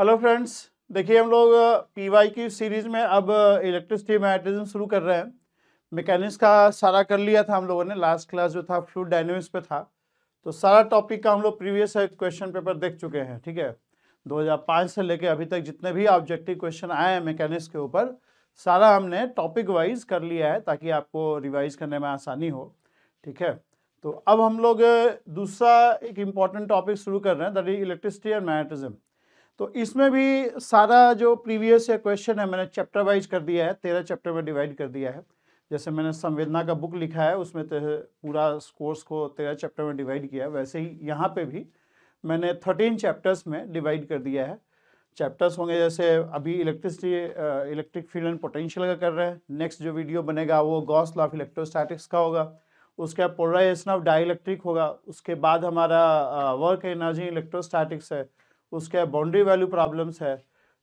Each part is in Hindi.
हेलो फ्रेंड्स देखिए हम लोग पी वाई की सीरीज़ में अब इलेक्ट्रिसिटी मैटरिज्म शुरू कर रहे हैं मैकेनिक्स का सारा कर लिया था हम लोगों ने लास्ट क्लास जो था फ्लू डायनेमिक्स पे था तो सारा टॉपिक का हम लोग प्रीवियस क्वेश्चन पेपर देख चुके हैं ठीक है 2005 से लेके अभी तक जितने भी ऑब्जेक्टिव क्वेश्चन आए हैं मैकेनिक्स के ऊपर सारा हमने टॉपिक वाइज कर लिया है ताकि आपको रिवाइज करने में आसानी हो ठीक है तो अब हम लोग दूसरा एक इम्पॉर्टेंट टॉपिक शुरू कर रहे हैं that is electricity and magnetism तो इसमें भी सारा जो प्रीवियस क्वेश्चन है मैंने चैप्टर वाइज कर दिया है तेरह चैप्टर में डिवाइड कर दिया है जैसे मैंने संवेदना का बुक लिखा है उसमें तो पूरा कोर्स को तेरह चैप्टर में डिवाइड किया है वैसे ही यहाँ पे भी मैंने थर्टीन चैप्टर्स में डिवाइड कर दिया है चैप्टर्स होंगे जैसे अभी electricity electric field and potential का कर रहे हैं नेक्स्ट जो वीडियो बनेगा वो गॉस ऑफ इलेक्ट्रोस्टैटिक्स का होगा उसके बाद पोलराइजेशन ऑफ डाई होगा उसके बाद हमारा वर्क एनर्जी इलेक्ट्रोस्टैटिक्स है उसके बाउंड्री वैल्यू प्रॉब्लम्स है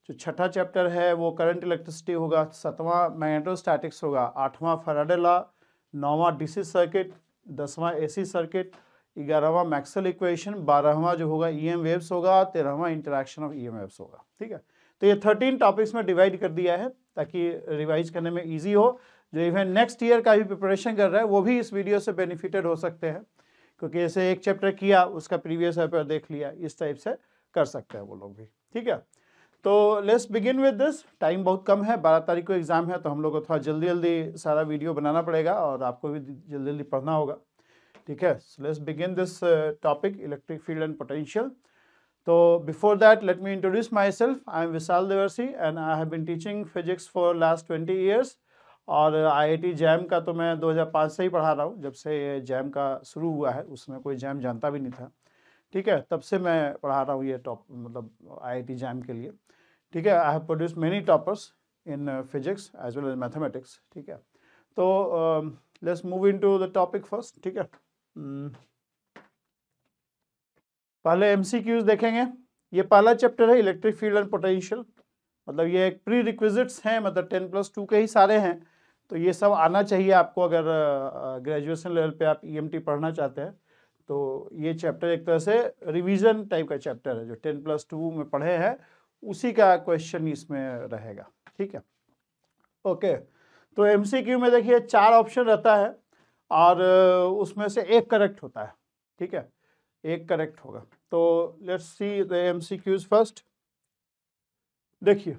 जो छठा चैप्टर है वो करंट इलेक्ट्रिसिटी होगा सतवां मैग्नेटोस्टैटिक्स होगा आठवां फराडेला नौवां डीसी सर्किट दसवां एसी सर्किट ग्यारहवां मैक्सल इक्वेशन बारहवा जो होगा ईएम e वेव्स होगा तेरहवा इंटरेक्शन ऑफ ईएम वेव्स होगा ठीक है तो ये थर्टीन टॉपिक्स में डिवाइड कर दिया है ताकि रिवाइज करने में ईजी हो जो इवन नेक्स्ट ईयर का भी प्रिपरेशन कर रहा है वो भी इस वीडियो से बेनिफिटेड हो सकते हैं क्योंकि ऐसे एक चैप्टर किया उसका प्रीवियस पेपर देख लिया इस टाइप से कर सकते हैं वो लोग भी ठीक है तो let's begin with this time बहुत कम है बारह तारीख को एग्ज़ाम है तो हम लोग को थोड़ा जल्दी जल्दी सारा वीडियो बनाना पड़ेगा और आपको भी जल्दी जल्दी पढ़ना होगा ठीक है so let's begin this topic electric field and potential तो before that let me introduce myself I am Vishal Devarshi and I have been teaching physics for last twenty years और टी जैम का तो मैं पाँच से ही पढ़ा रहा हूँ जब से जैम का शुरू हुआ है उसमें कोई जैम जानता भी नहीं था ठीक है तब से मैं पढ़ा रहा हूँ ये टॉप मतलब आईआईटी जैम के लिए ठीक है I have produce many toppers in physics as well as mathematics ठीक है तो let's move into the topic first ठीक है hmm. पहले एम देखेंगे ये पहला चैप्टर है इलेक्ट्रिक फील्ड एंड पोटेंशियल मतलब ये एक प्री रिक्विजिट्स हैं मतलब टेन प्लस टू के ही सारे हैं तो ये सब आना चाहिए आपको अगर ग्रेजुएशन uh, लेवल uh, पे आप ई e पढ़ना चाहते हैं तो ये चैप्टर एक तरह से रिवीजन टाइप का चैप्टर है जो टेन प्लस टू में पढ़े हैं उसी का क्वेश्चन इसमें रहेगा ठीक है ओके तो एमसीक्यू में देखिए चार ऑप्शन रहता है और उसमें से एक करेक्ट होता है ठीक है एक करेक्ट होगा तो let's see the M first देखिए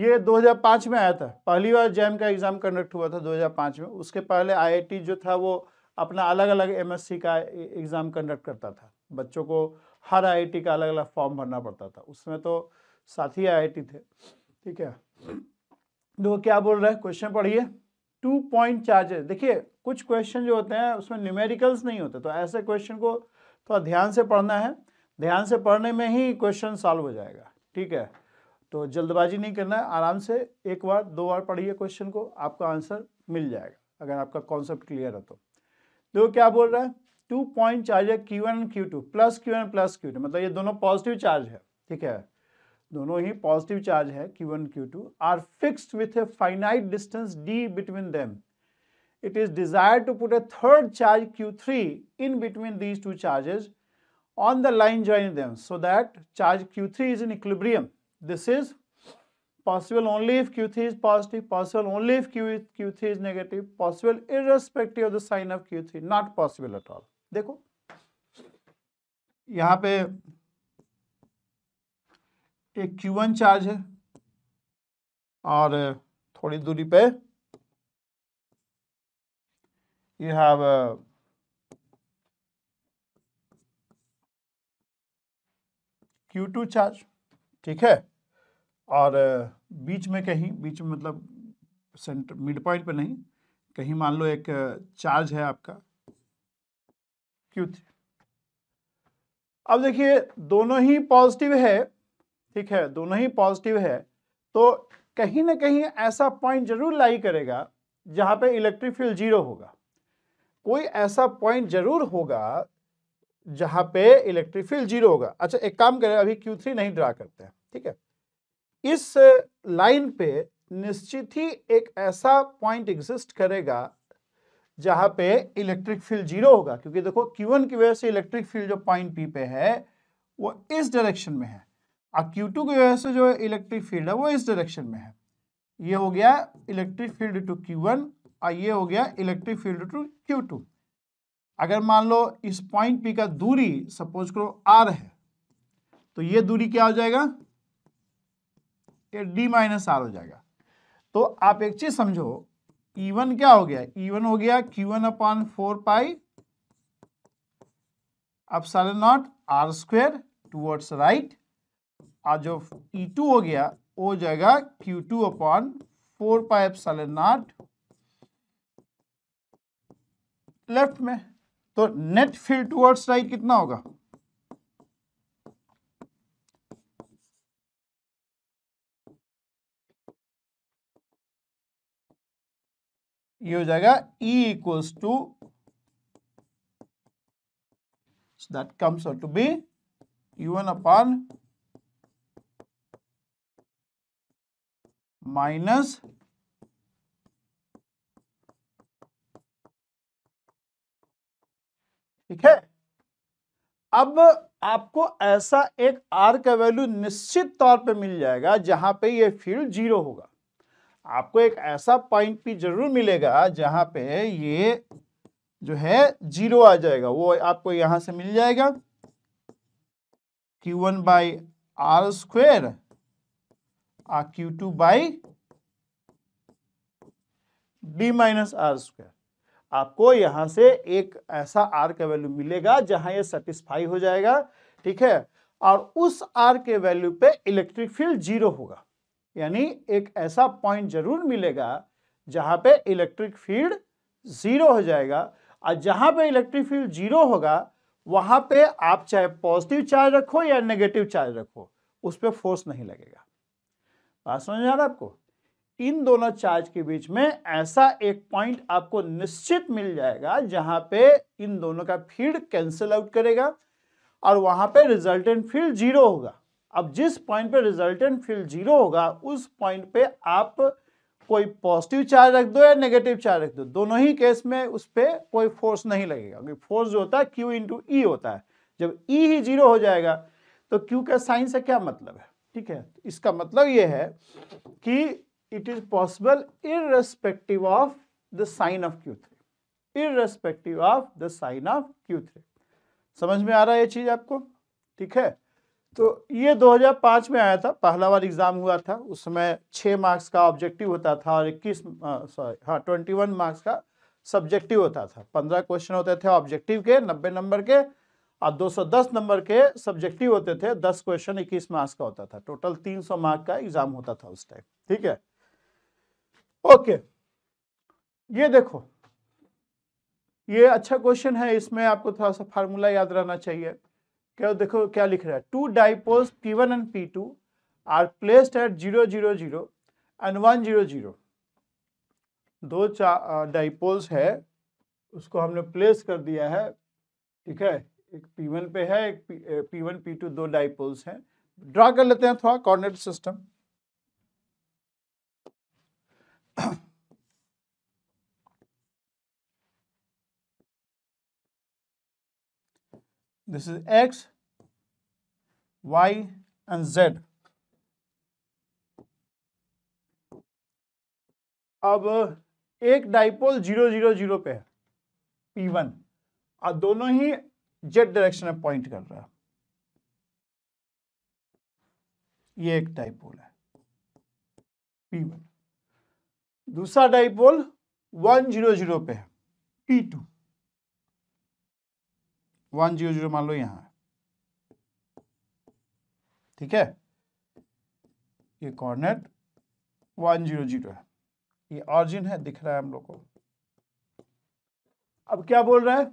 ये 2005 में आया था पहली बार जैम का एग्ज़ाम कंडक्ट हुआ था 2005 में उसके पहले आईआईटी जो था वो अपना अलग अलग एमएससी का एग्ज़ाम कंडक्ट करता था बच्चों को हर आईआईटी का अलग अलग फॉर्म भरना पड़ता था उसमें तो साथ ही आई थे ठीक है देखो क्या बोल रहे हैं क्वेश्चन पढ़िए टू पॉइंट चार्जेस देखिए कुछ क्वेश्चन जो होते हैं उसमें न्यूमेरिकल्स नहीं होते तो ऐसे क्वेश्चन को थोड़ा तो ध्यान से पढ़ना है ध्यान से पढ़ने में ही क्वेश्चन सॉल्व हो जाएगा ठीक है तो जल्दबाजी नहीं करना है आराम से एक बार दो बार पढ़िए क्वेश्चन को आपका आंसर मिल जाएगा अगर आपका कॉन्सेप्ट क्लियर है तो देखो क्या बोल रहा है टू पॉइंट चार्ज है Q N Q to plus Q N plus Q two मतलब ये दोनों पॉजिटिव चार्ज है ठीक है दोनों ही पॉजिटिव चार्ज है Q N Q two are fix with a finite distance d between them it is desire to put a third charge Q three in between these two charges on the line join them so that charge Q three is in equilibrium this is possible only if q3 is positive, possible only if Q, q3 is negative, possible irrespective of the sign of q3, not possible at all. देखो यहाँ पे एक q1 चार्ज है और थोड़ी दूरी पे you have a Q2 charge ठीक है और बीच में कहीं बीच में मतलब सेंटर मिड पॉइंट पर नहीं कहीं मान लो एक चार्ज है आपका क्यू थ्री अब देखिए दोनों ही पॉजिटिव है ठीक है दोनों ही पॉजिटिव है तो कहीं ना कहीं ऐसा पॉइंट जरूर लाई करेगा जहां पे इलेक्ट्रिक फील्ड जीरो होगा कोई ऐसा पॉइंट जरूर होगा जहां पे इलेक्ट्रिक फील्ड जीरो होगा अच्छा एक काम करें अभी क्यू थ्री नहीं ड्रा करते हैं ठीक है इस लाइन पे निश्चित ही एक ऐसा पॉइंट एग्जिस्ट करेगा जहां पे इलेक्ट्रिक फील्ड जीरो होगा क्योंकि देखो Q1 की वजह से इलेक्ट्रिक फील्ड जो पॉइंट P पे है वो इस डायरेक्शन में है और Q2 की वजह से जो इलेक्ट्रिक फील्ड है वो इस डायरेक्शन में है ये हो गया इलेक्ट्रिक फील्ड टू Q1 और ये हो गया इलेक्ट्रिक फील्ड टू Q2 अगर मान लो इस पॉइंट पी का दूरी सपोज करो आर है तो ये दूरी क्या हो जाएगा या डी माइनस आर हो जाएगा तो आप एक चीज समझो E1 क्या हो गया E1 हो गया Q1 one upon four pi अब सारे naught R square towards right और जो E2 हो गया वो हो जाएगा Q2 two upon four pi अब साल नॉट लेफ्ट में तो नेट फील्ड टूवर्ड्स राइट कितना होगा ये हो जाएगा E equals to that comes out to be U N upon minus ठीक है अब आपको ऐसा एक आर का वैल्यू निश्चित तौर पे मिल जाएगा जहां पे ये फील्ड जीरो होगा आपको एक ऐसा पॉइंट भी जरूर मिलेगा जहां पे ये जो है जीरो आ जाएगा वो आपको यहां से मिल जाएगा Q1 one by R square आ Q two by D minus R square आपको यहां से एक ऐसा आर का वैल्यू मिलेगा जहां ये सेटिस्फाई हो जाएगा ठीक है और उस आर के वैल्यू पे इलेक्ट्रिक फील्ड जीरो होगा यानी एक ऐसा पॉइंट जरूर मिलेगा जहां पे इलेक्ट्रिक फील्ड जीरो हो जाएगा और जहां पे इलेक्ट्रिक फील्ड जीरो होगा वहां पे आप चाहे पॉजिटिव चार्ज रखो या नेगेटिव चार्ज रखो उस पर फोर्स नहीं लगेगा बात समझ आ रहा आपको इन दोनों चार्ज के बीच में ऐसा एक पॉइंट आपको निश्चित मिल जाएगा जहां पे इन दोनों का फील्ड कैंसिल आउट करेगा और वहां पे रिजल्टेंट फील्ड जीरो होगा अब जिस पॉइंट पे रिजल्टेंट फील्ड जीरो होगा उस पॉइंट पे आप कोई पॉजिटिव चार्ज रख दो या नेगेटिव चार्ज रख दो दोनों ही केस में उस पर कोई फोर्स नहीं लगेगा क्योंकि फोर्स जो होता है क्यू इंटू ई होता है जब ई e ही जीरो हो जाएगा तो क्यू का साइन से क्या मतलब है ठीक है तो इसका मतलब यह है कि it is possible irrespective of the sign of Q three irrespective of the sign of Q three समझ में आ रहा है ये चीज आपको ठीक है तो ये 2005 में आया था पहला बार एग्ज़ाम हुआ था उस समय छः मार्क्स का ऑब्जेक्टिव होता था और इक्कीस सॉरी हाँ ट्वेंटी वन मार्क्स का सब्जेक्टिव होता था पंद्रह क्वेश्चन होते थे ऑब्जेक्टिव के नब्बे नंबर के और 210 नंबर के सब्जेक्टिव होते थे 10 क्वेश्चन 21 मार्क्स का होता था टोटल 300 मार्क्स का एग्ज़ाम होता था उस टाइम ठीक है ओके ये देखो ये अच्छा क्वेश्चन है इसमें आपको थोड़ा सा फार्मूला याद रहना चाहिए क्या देखो क्या लिख रहा है two dipoles P1 one and P two are placed at zero zero zero and one zero zero दो डाइपोल्स है उसको हमने प्लेस कर दिया है ठीक है एक P1 पे है एक P1 P2 दो डाइपोल्स हैं ड्रा कर लेते हैं थोड़ा coordinate system this is x y and z अब एक डाइपोल जीरो जीरो जीरो पे है पी वन और दोनों ही जेड डायरेक्शन में पॉइंट कर रहा है ये एक डाइपोल है पी वन दूसरा डाइपोल वन जीरो जीरो पे है P two one zero zero मान लो यहां ठीक है ये कॉर्नेट वन जीरो जीरो है ये ऑरिजिन है दिख रहा है हम लोग को अब क्या बोल रहा है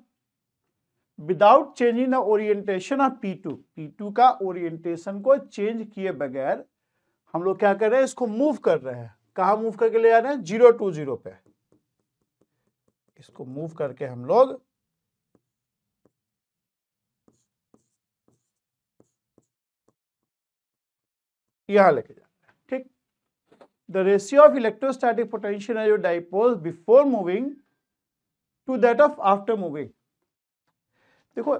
without changing the orientation of P two P two का ओरिएंटेशन को चेंज किए बगैर हम लोग क्या कर रहे हैं इसको मूव कर रहे हैं कहा मूव करके ले जा रहे हैं जीरो टू जीरो पे इसको मूव करके हम लोग यहां लेके जाना है ठीक the ratio of electrostatic potential as dipole before moving to that of after moving देखो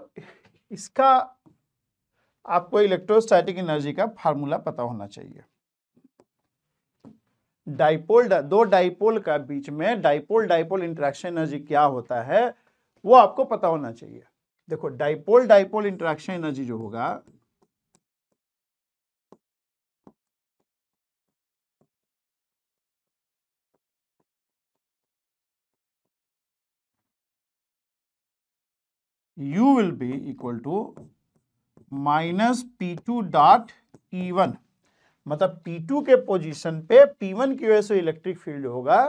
इसका आपको इलेक्ट्रोस्टैटिक एनर्जी का फार्मूला पता होना चाहिए डाइपोल दो डाइपोल का बीच में डाइपोल डाइपोल इंट्रैक्शन एनर्जी क्या होता है वो आपको पता होना चाहिए देखो डाइपोल डाइपोल इंट्रैक्शन एनर्जी जो होगा u will be equal to minus P two dot मतलब P2 के पोजीशन पे P1 की वजह से इलेक्ट्रिक फील्ड होगा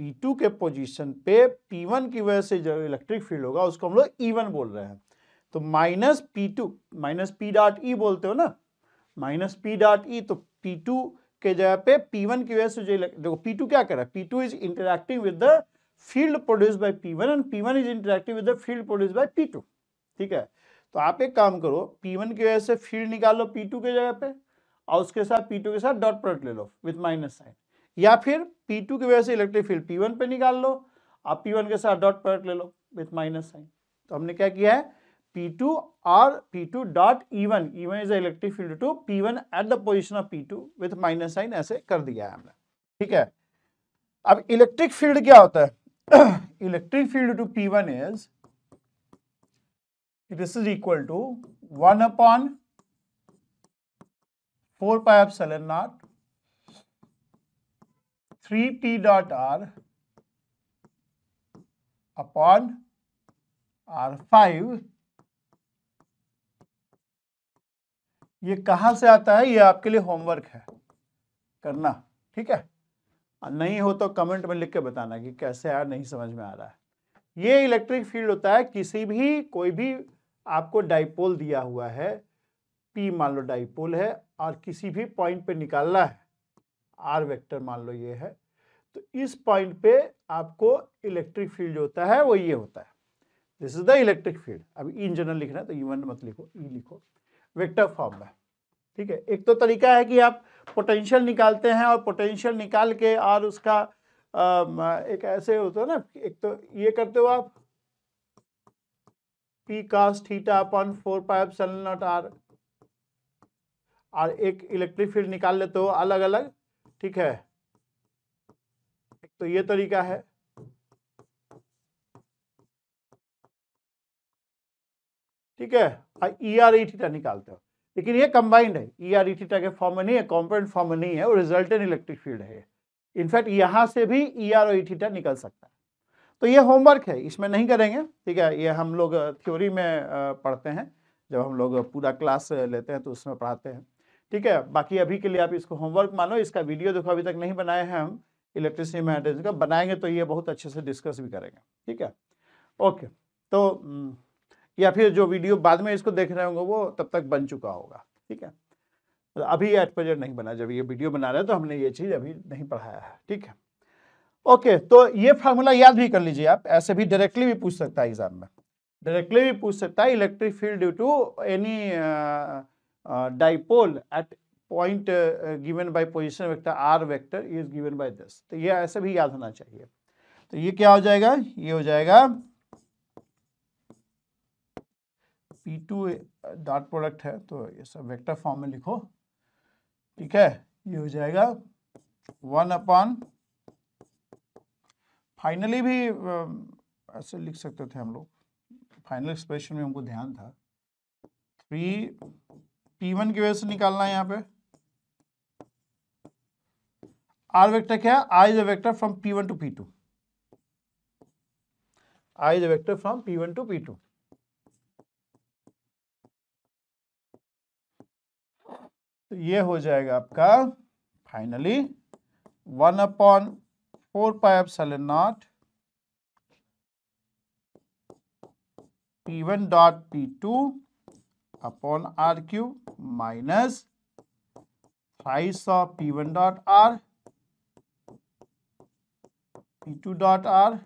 P2 के पोजीशन पे P1 की वजह से जो इलेक्ट्रिक फील्ड होगा उसको हम लोग E1 बोल रहे हैं तो minus P two minus P dot E बोलते हो ना माइनस पी डॉट ई तो P2 के जगह पे P1 की वजह से जो देखो P2 क्या कर रहा है P2 is interacting with the field produce by one and P one is interactive with the field produce by two ठीक है तो आप एक काम करो पी वन की वजह से फील्ड निकाल लो पी टू के जगह पे और उसके साथ पी टू के साथ डॉट प्रोडक्ट ले लो विथ माइनस साइन या फिर टू की वजह से इलेक्ट्रिक फील्ड पी वन पे निकाल लो पी वन के साथ डॉट प्रोडक्ट ले लो विथ माइनस साइन तो हमने क्या किया है P2 और P2 dot E1 E1 is electric field to P1 at the position of P2 with minus sign ऐसे कर दिया है हमने ठीक है अब इलेक्ट्रिक फील्ड क्या होता है electric field to P1 is this is equal to 1 upon 4 pi epsilon naught 3 P dot R upon R5 ये कहां से आता है ये आपके लिए होमवर्क है करना ठीक है नहीं हो तो कमेंट में लिख के बताना कि कैसे आया नहीं समझ में आ रहा है ये इलेक्ट्रिक फील्ड होता है किसी भी कोई भी आपको डाइपोल दिया हुआ है पी मान लो डाइपोल है और किसी भी पॉइंट पे निकालना है आर वेक्टर मान लो ये है तो इस पॉइंट पे आपको इलेक्ट्रिक फील्ड जो होता है वो ये होता है this is the electric field अब इन e जनरल लिखना है तो ई e वन मत लिखो ई e लिखो वेक्टर फॉर्म में ठीक है एक तो तरीका है कि आप पोटेंशियल निकालते हैं और पोटेंशियल निकाल के और उसका आ, एक ऐसे होता है ना एक तो ये करते हो आप P cos theta upon four pi epsilon naught R और एक इलेक्ट्रिक फील्ड निकाल लेते हो अलग अलग ठीक है तो ये तरीका है ठीक है और ई आर ई थीटा निकालते हो लेकिन ये कंबाइंड है ई आर ई के फॉर्म में नहीं है कॉम्पोनेंट फॉर्म में नहीं है और रिजल्टेंट इलेक्ट्रिक फील्ड है इनफैक्ट यहाँ से भी ई आर ओ ई निकल सकता है तो ये होमवर्क है इसमें नहीं करेंगे ठीक है ये हम लोग थ्योरी में पढ़ते हैं जब हम लोग पूरा क्लास लेते हैं तो उसमें पढ़ाते हैं ठीक है बाकी अभी के लिए आप इसको होमवर्क मानो इसका वीडियो देखो अभी तक नहीं बनाए हैं हम इलेक्ट्रिसिटी मैटेज का बनाएंगे तो ये बहुत अच्छे से डिस्कस भी करेंगे ठीक है ओके तो या फिर जो वीडियो बाद में इसको देख रहे होंगे वो तब तक बन चुका होगा ठीक है मतलब अभी एट प्रेजेंट नहीं बना जब ये वीडियो बना रहे तो हमने ये चीज़ अभी नहीं पढ़ाया है ठीक है ओके तो ये फार्मूला याद भी कर लीजिए आप ऐसे भी डायरेक्टली भी पूछ सकता है एग्जाम में डायरेक्टली भी पूछ सकता है electric field due to any dipole at point given by position vector R vector is given by this तो ये ऐसे भी याद होना चाहिए तो ये क्या हो जाएगा ये हो जाएगा पी टू डॉट प्रोडक्ट है तो ये सब वेक्टर फॉर्म में लिखो ठीक है ये हो जाएगा वन अपॉन फाइनली भी ऐसे लिख सकते थे हम लोग फाइनल एक्सप्रेशन में हमको ध्यान था थ्री पी वन की वजह से निकालना है यहाँ पे आर वेक्टर क्या है I is a vector from P one to P two I is a vector from P one to P two तो ये हो जाएगा आपका finally one upon four pi epsilon naught P one dot P two upon R cube minus price of P one dot R P two dot R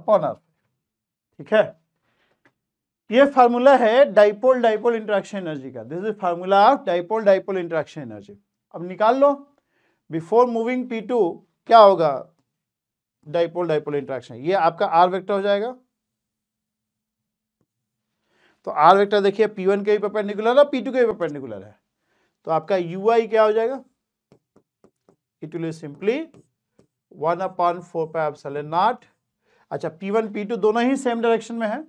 upon R ठीक है ये फार्मूला है डाइपोल डाइपोल इंट्रैक्शन एनर्जी का this is formula of dipole dipole interaction energy अब निकाल लो बिफोर मूविंग पी टू क्या होगा डाइपोल डाइपोल इंट्रैक्शन ये आपका आर वेक्टर हो जाएगा तो आर वेक्टर देखिए पी वन के भी परपेंडिकुलर है पी टू के भी परपेंडिकुलर है तो आपका यू आई क्या हो जाएगा it will simply one upon four pi epsilon naught अच्छा पी वन पी टू दोनों ही सेम डायरेक्शन में है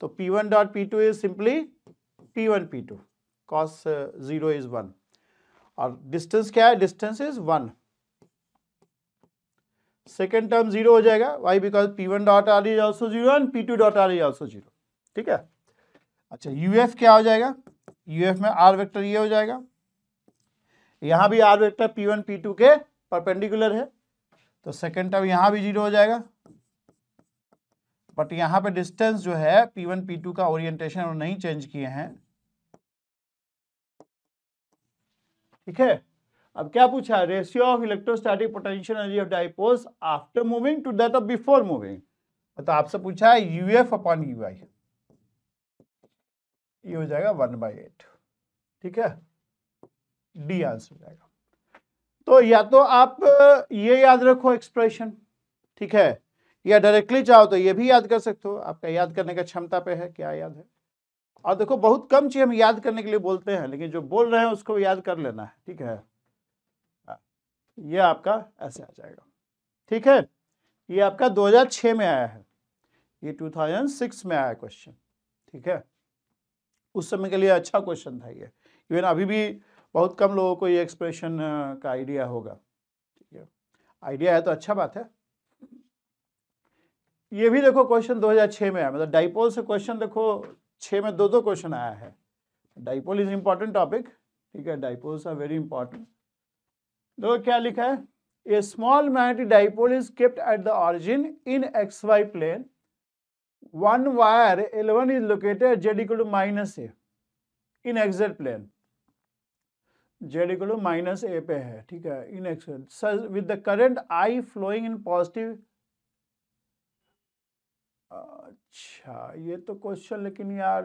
तो P1 one dot P two is simply P one P two cos zero is one और डिस्टेंस क्या है distance is one second term zero हो जाएगा why because P one dot R is also zero and P two dot R is also zero ठीक है अच्छा यूएफ क्या हो जाएगा यूएफ में आर वेक्टर ये हो जाएगा यहां भी R vector P one P two के परपेंडिकुलर है तो सेकेंड टर्म यहां भी जीरो हो जाएगा बट यहां पे डिस्टेंस जो है पी वन का ओरिएंटेशन नहीं चेंज किए हैं ठीक है अब क्या पूछा ratio of electrostatic potential energy of dipoles after moving to that of before moving तो आपसे पूछा है यूएफ अपॉन यू आई ये हो जाएगा वन बाई एट ठीक है डी आंसर हो जाएगा तो या तो आप ये याद रखो एक्सप्रेशन ठीक है या डायरेक्टली चाहो तो ये भी याद कर सकते हो आपका याद करने का क्षमता पे है क्या याद है और देखो बहुत कम चीज़ हम याद करने के लिए बोलते हैं लेकिन जो बोल रहे हैं उसको याद कर लेना है ठीक है ये आपका ऐसे आ जाएगा ठीक है ये आपका 2006 में आया है ये 2006 में आया क्वेश्चन ठीक है उस समय के लिए अच्छा क्वेश्चन था ये इवन अभी भी बहुत कम लोगों को ये एक्सप्रेशन का आइडिया होगा ठीक है आइडिया है तो अच्छा बात है ये भी देखो क्वेश्चन 2006 में आया मतलब डाइपोल से क्वेश्चन देखो छः में दो दो क्वेश्चन आया है डाइपोल इज इंपॉर्टेंट टॉपिक ठीक है डाइपोल्स आर वेरी इंपॉर्टेंट देखो क्या लिखा है a small magnetic dipole is kept at the origin in X Y plane one wire eleven is located Z equal to minus A in XZ plane Z equal to minus A पे है ठीक है इन XZ. So with the current I flowing in positive अच्छा ये तो क्वेश्चन लेकिन यार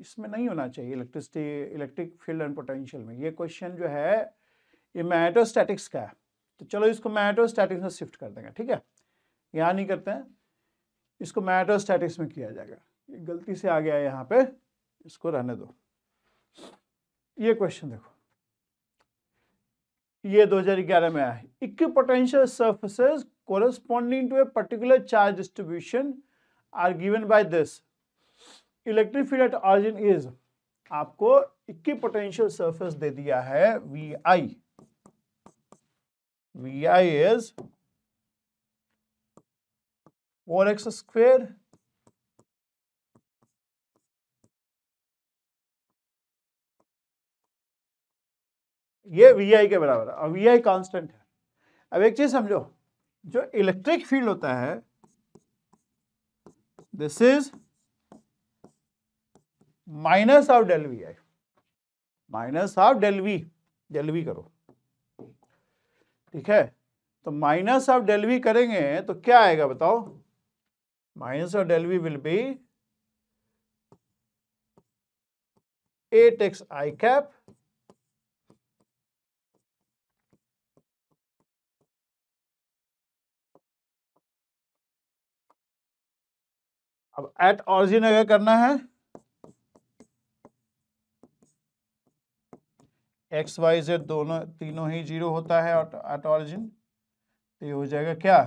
इसमें नहीं होना चाहिए electricity electric field and potential में ये क्वेश्चन जो है ये मैटोस्टैटिक्स का है तो चलो इसको मैटोस्टैटिक्स में शिफ्ट कर देंगे ठीक है यहाँ नहीं करते हैं इसको मैटोस्टैटिक्स में किया जाएगा ये गलती से आ गया है यहाँ पे इसको रहने दो ये क्वेश्चन देखो ये 2011 में आया equipotential surfaces corresponding to a particular charge distribution are given by this. Electric field at origin is आपको इक्की पोटेंशियल सर्फेस दे दिया है V I V I is four X square ये वी आई के बराबर है और वी आई कॉन्स्टेंट है अब एक चीज समझो जो इलेक्ट्रिक फील्ड होता है this is minus of del V I minus of del V del V करो ठीक है तो माइनस ऑफ डेल वी करेंगे तो क्या आएगा बताओ minus of del V will be at X I cap अब एट ऑरिजिन अगर करना है एक्स वाई जेड दोनों तीनों ही जीरो होता है एट ऑरिजिन तो ये हो जाएगा क्या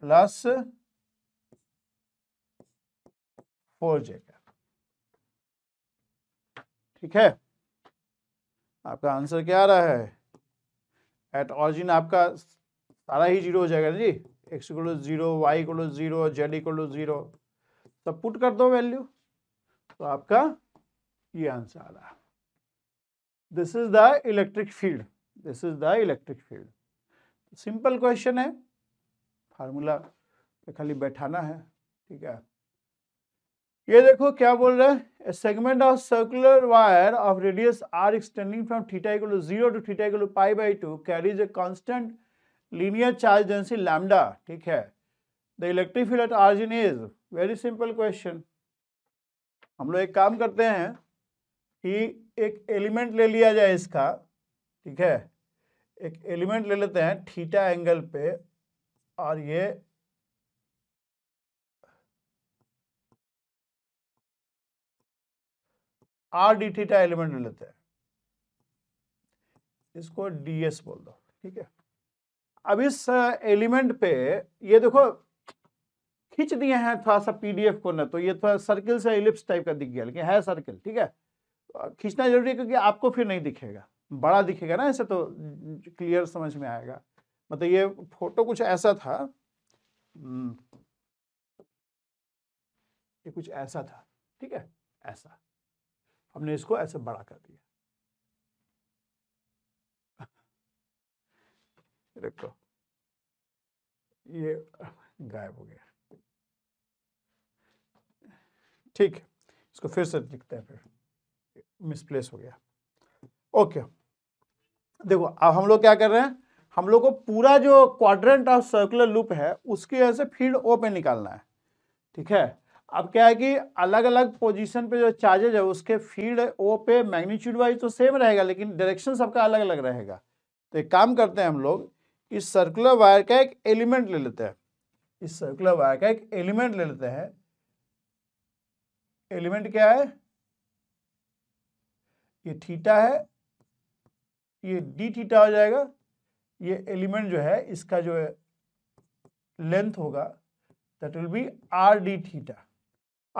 प्लस फोर जेड ठीक है आपका आंसर क्या आ रहा है एट ऑरिजिन आपका सारा ही जीरो हो जाएगा जी X equal to zero Y equal to zero Z equal to zero तब तो पुट कर दो वैल्यू तो आपका ये आंसर आ रहा this is the electric field this is the electric field simple question है फार्मूला पे खाली बैठाना है ठीक है ये देखो क्या बोल रहे हैं segment of circular wire of radius R extending from theta equal to zero to theta equal to pi by two carries a constant linear charge density lambda ठीक है the electric field at origin is very simple question हम लोग एक काम करते हैं कि एक एलिमेंट ले लिया जाए इसका ठीक है एक एलिमेंट ले लेते हैं थीटा एंगल पे और ये आर डी थीटा एलिमेंट ले लेते हैं इसको डीएस बोल दो ठीक है अब इस एलिमेंट पे ये देखो खींच दिए हैं थोड़ा सा पीडीएफ को ना तो ये थोड़ा सर्किल से इलिप्स टाइप का दिख गया लेकिन है सर्किल ठीक है खींचना जरूरी है क्योंकि आपको फिर नहीं दिखेगा बड़ा दिखेगा ना ऐसे तो क्लियर समझ में आएगा मतलब ये फोटो कुछ ऐसा था हम्म, ये कुछ ऐसा था ठीक है ऐसा हमने इसको ऐसे बड़ा कर दिया रखो ये गायब हो गया ठीक इसको फिर से लिखते हैं फिर मिसप्लेस हो गया ओके देखो अब हम लोग क्या कर रहे हैं हम लोग को पूरा जो क्वाड्रेंट ऑफ सर्कुलर लूप है उसकी वजह से फील्ड ओ पे निकालना है ठीक है अब क्या है कि अलग अलग पोजीशन पे जो चार्जेज है उसके फील्ड ओ पे मैग्नीट्यूड वाइज तो सेम रहेगा लेकिन डायरेक्शन सबका अलग अलग रहेगा तो एक काम करते हैं हम लोग इस सर्कुलर वायर का एक एलिमेंट ले लेते हैं इस सर्कुलर वायर का एक एलिमेंट ले लेते हैं एलिमेंट क्या है ये थीटा है ये डी थीटा हो जाएगा ये एलिमेंट जो है इसका जो है लेंथ होगा that will be R D theta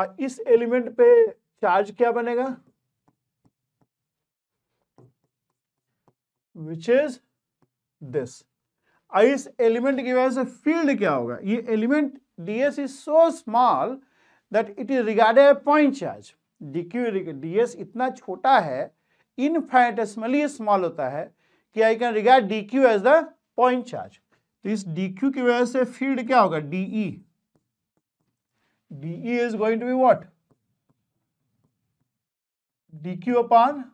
और इस एलिमेंट पे चार्ज क्या बनेगा विच इज दिस इस एलिमेंट की वजह से फील्ड क्या होगा ये element ds is so small that it is regarded point charge dq ds इतना छोटा है इनफाइटेसमली स्मॉल होता है कि I can regard dq as the point charge तो इस dq की वजह से फील्ड क्या होगा dE dE is going to be what dq upon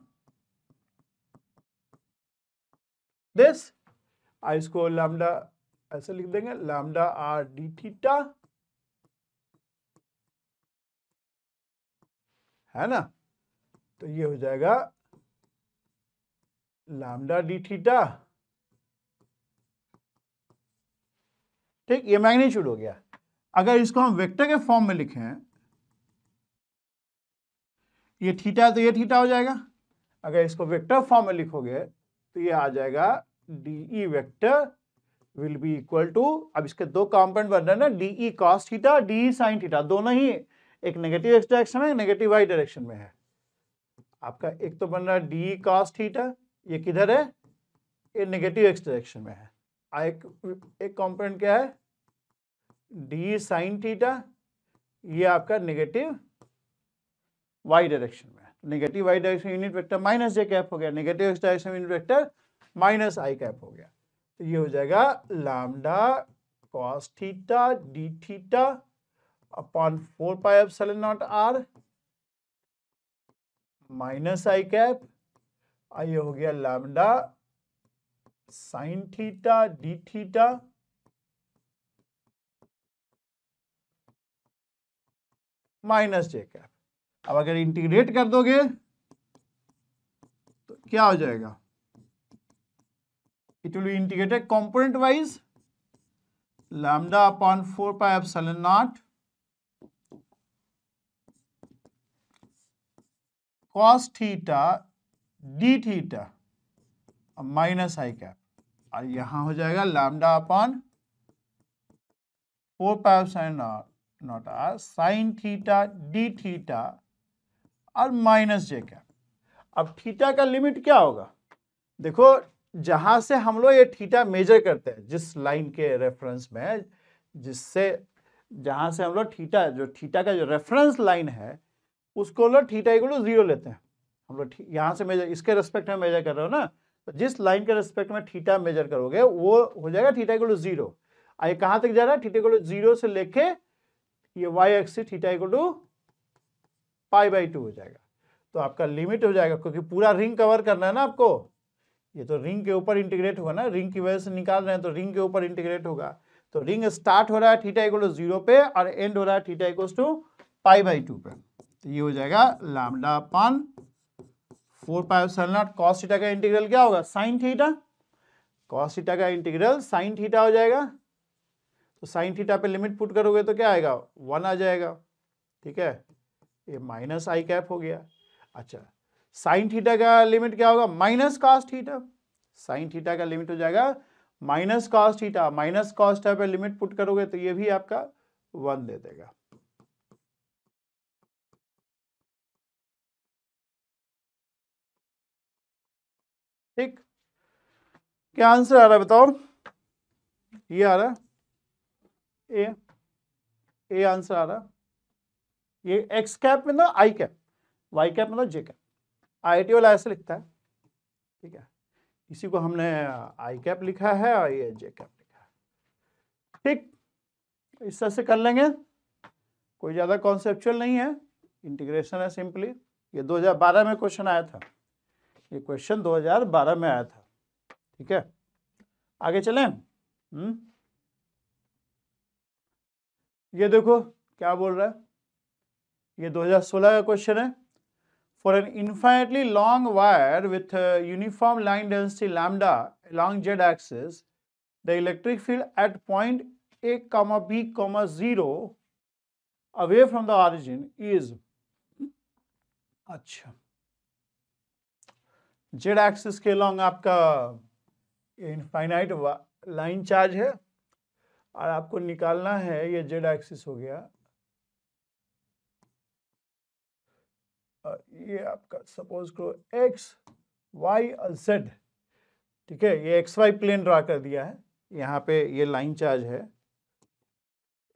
this इसको लामडा ऐसे लिख देंगे लामडा आर डी थीटा है ना तो ये हो जाएगा लामडा डी थीटा ठीक ये मैग्नीट्यूड हो गया अगर इसको हम वेक्टर के फॉर्म में लिखें ये थीटा है तो ये थीटा हो जाएगा अगर इसको वेक्टर फॉर्म में लिखोगे तो ये आ जाएगा D E vector will be equal to अब इसके दो कंपोनेंट बन रहे ना D E cos theta D E sine theta दोनों ही एक नेगेटिव एक्स डायरेक्शन में नेगेटिव वाई डायरेक्शन में है आपका एक तो बन रहा है डी कॉस थीटा ये किधर है ये नेगेटिव एक्स डायरेक्शन में है एक एक कंपोनेंट क्या है डी साइन थीटा ये आपका नेगेटिव वाई डायरेक्शन में है negative Y direction unit vector minus J cap हो गया negative X direction unit vector minus I cap हो गया तो ये हो जाएगा lambda cos theta D theta upon four pi epsilon naught R minus I cap आइए हो गया lambda sine theta D theta minus J cap अब अगर इंटीग्रेट कर दोगे तो क्या हो जाएगा it will be integrated component wise lambda upon 4 pi epsilon naught cos theta d theta और माइनस आई कैप और यहां हो जाएगा lambda upon four pi epsilon naught R sine theta D theta और माइनस जे कैप अब थीटा का लिमिट क्या होगा देखो जहां से हम लोग ये थीटा मेजर करते हैं जिस लाइन के रेफरेंस में जिससे जहां से हम लोग थीटा जो थीटा का जो रेफरेंस लाइन है उसको लोग थीटा इक्वल जीरो लेते हैं हम लोग यहाँ से मेजर इसके रेस्पेक्ट में मेजर कर रहे हो ना तो जिस लाइन के रेस्पेक्ट में थीटा मेजर करोगे वो हो जाएगा थीटा इक्वल जीरो आइए कहाँ तक जा रहा है थीटा इक्वल जीरो से लेके ये Y X theta equal to pi by two हो जाएगा तो आपका लिमिट हो जाएगा क्योंकि पूरा रिंग कवर करना है ना आपको ये तो रिंग के ऊपर इंटीग्रेट होगा ना रिंग की वजह से निकाल रहे हैं तो रिंग के ऊपर इंटीग्रेट होगा तो रिंग स्टार्ट हो रहा है थीटा इक्वल टू जीरो पे और एंड हो रहा है theta equal to pi by two पे तो ये हो जाएगा lambda upon four pi epsilon naught cos theta का इंटीग्रल क्या होगा साइन थीटा कॉस थीटा का इंटीग्रल साइन थीटा हो जाएगा तो साइन थीटा पे लिमिट पुट करोगे तो क्या आएगा वन आ जाएगा ठीक है ये माइनस आई कैप हो गया अच्छा साइन थीटा का लिमिट क्या होगा minus cos theta sine theta का लिमिट हो जाएगा minus cos theta minus cos पे लिमिट पुट करोगे तो ये भी आपका वन दे देगा ठीक क्या आंसर आ रहा है बताओ ये आ रहा है ए ए आंसर आ रहा ये एक्स कैप में ना आई कैप वाई कैप में ना जे कैप आई टी वाला ऐसे लिखता है ठीक है इसी को हमने आई uh, कैप लिखा है और ये जे कैप लिखा है ठीक इस तरह से कर लेंगे कोई ज़्यादा कॉन्सेप्चुअल नहीं है इंटीग्रेशन है सिंपली ये 2012 में क्वेश्चन आया था ये क्वेश्चन 2012 में आया था ठीक है आगे चलें हम्म ये देखो क्या बोल रहा है ये 2016 का क्वेश्चन है for an infinitely long wire with a uniform line density lambda along z-axis, the electric field at point A, comma B, comma 0 away from the origin is acha z axis ke along aapka infinite line charge hai और आपको निकालना है ये जेड एक्सिस हो गया ये आपका सपोज करो एक्स वाई और जेड ठीक है ये एक्स वाई प्लेन ड्रा कर दिया है यहाँ पे ये लाइन चार्ज है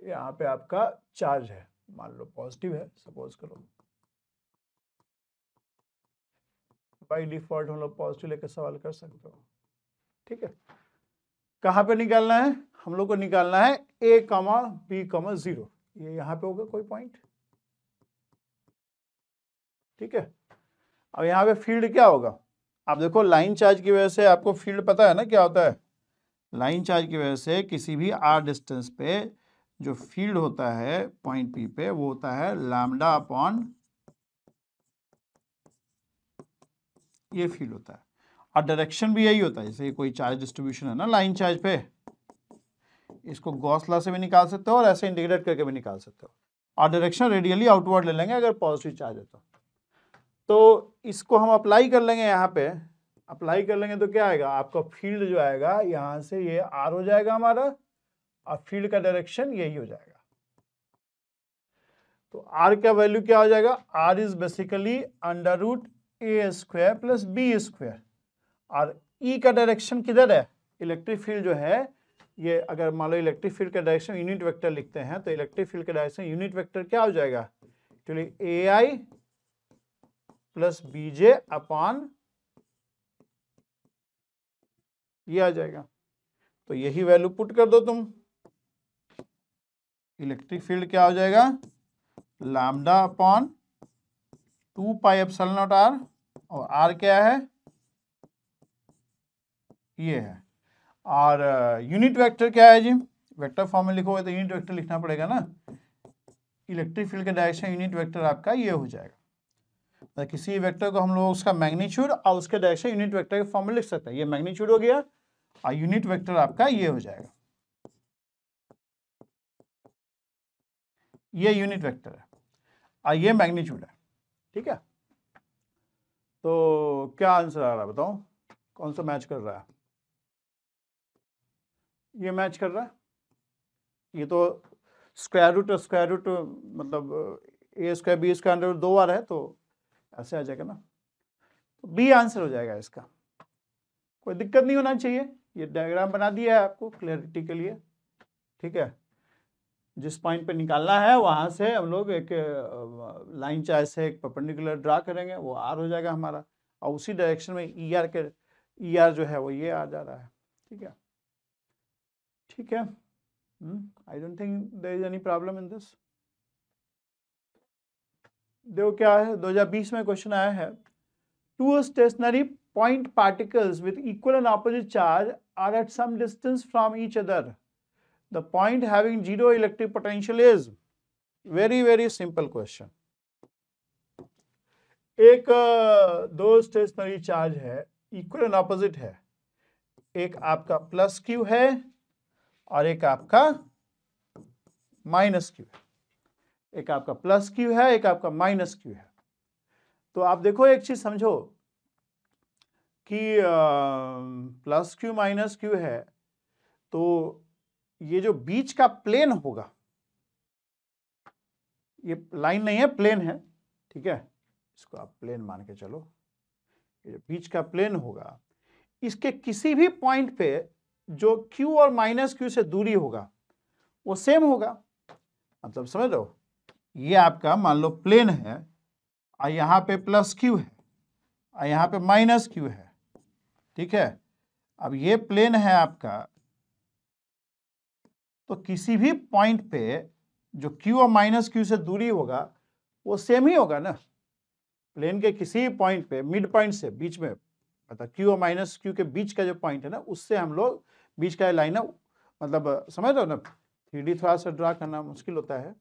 यहाँ पे आपका चार्ज है मान लो पॉजिटिव है सपोज करो बाय डिफॉल्ट हम लोग पॉजिटिव लेकर सवाल कर सकते हो ठीक है कहाँ पे निकालना है हम लोग को निकालना है ए कमा बी कमा जीरो ये यहाँ पे होगा कोई पॉइंट ठीक है अब यहाँ पे फील्ड क्या होगा आप देखो लाइन चार्ज की वजह से आपको फील्ड पता है ना क्या होता है लाइन चार्ज की वजह से किसी भी आर डिस्टेंस पे जो फील्ड होता है पॉइंट पी पे वो होता है लामडा अपॉन ये फील्ड होता है और डायरेक्शन भी यही होता है जैसे कोई चार्ज डिस्ट्रीब्यूशन है ना लाइन चार्ज पे इसको गौसला से भी निकाल सकते हो और ऐसे इंटीग्रेट करके भी निकाल सकते हो और डायरेक्शन रेडियली आउटवर्ड ले लेंगे अगर पॉजिटिव चार्ज है तो तो इसको हम अप्लाई कर लेंगे यहाँ पे अप्लाई कर लेंगे तो क्या आएगा आपका फील्ड जो आएगा यहाँ से ये आर हो जाएगा हमारा और फील्ड का डायरेक्शन यही हो जाएगा तो आर का वैल्यू क्या हो जाएगा R is basically under root A square plus B square और ई e का डायरेक्शन किधर है इलेक्ट्रिक फील्ड जो है ये अगर मान लो इलेक्ट्रिक फील्ड का डायरेक्शन यूनिट वेक्टर लिखते हैं तो इलेक्ट्रिक फील्ड का डायरेक्शन यूनिट वेक्टर क्या हो जाएगा actually A I plus B J upon ये आ जाएगा तो यही वैल्यू पुट कर दो तुम इलेक्ट्रिक फील्ड क्या हो जाएगा lambda upon two pi epsilon naught R और आर क्या है ये है और यूनिट uh, वेक्टर क्या है जी वेक्टर फॉर्म में लिखोगे तो यूनिट वेक्टर लिखना पड़ेगा ना इलेक्ट्रिक फील्ड का डायरेक्शन यूनिट वेक्टर आपका ये हो जाएगा किसी वेक्टर को हम लोग उसका मैग्नीच्यूड और उसके डायरेक्शन यूनिट वेक्टर के फॉर्म में लिख सकते हैं ये मैग्नीच्यूड हो गया और यूनिट वेक्टर आपका ये हो जाएगा ये यूनिट वेक्टर है और ये मैग्नीच्यूड है ठीक है तो क्या आंसर आ रहा है बताओ कौन सा मैच कर रहा है ये मैच कर रहा है ये तो स्क्वायर रूट स्क्वायर रूट मतलब ए स्क्वायर बी स्क्वायर दो आ रहा है तो ऐसे आ जाएगा ना तो बी आंसर हो जाएगा इसका कोई दिक्कत नहीं होना चाहिए ये डायग्राम बना दिया है आपको क्लैरिटी के लिए ठीक है जिस पॉइंट पे निकालना है वहाँ से हम लोग एक लाइन चाय से एक परपेंडिकुलर ड्रा करेंगे वो आर हो जाएगा हमारा और उसी डायरेक्शन में ई e ER आर के ई e ER आर जो है वो ये आ जा रहा है ठीक है ठीक है I don't think there is any problem in this देखो क्या है 2020 में क्वेश्चन आया है two stationary point particles with equal and opposite charge are at some distance from each other the point having zero electric potential is very very simple question एक uh, दो स्टेशनरी चार्ज है इक्वल एंड ऑपोजिट है एक आपका प्लस क्यू है और एक आपका माइनस क्यू है एक आपका प्लस क्यू है एक आपका माइनस क्यू है तो आप देखो एक चीज़ समझो कि प्लस क्यू माइनस क्यू है तो ये जो बीच का प्लेन होगा ये लाइन नहीं है प्लेन है ठीक है इसको आप प्लेन मान के चलो ये जो बीच का प्लेन होगा इसके किसी भी पॉइंट पे जो Q और माइनस क्यू से दूरी होगा वो सेम होगा मतलब समझ रहे हो ये आपका मान लो प्लेन है और यहाँ पे प्लस क्यू है और यहाँ पे माइनस क्यू है ठीक है अब ये प्लेन है आपका तो किसी भी पॉइंट पे जो क्यू और माइनस क्यू से दूरी होगा वो सेम ही होगा ना प्लेन के किसी भी पॉइंट पे मिड पॉइंट से बीच में मतलब क्यू और माइनस क्यू के बीच का जो पॉइंट है ना उससे हम लोग बीच का लाइन है मतलब समझ रहे हो ना थ्री थोड़ा सा ड्रा करना मुश्किल होता है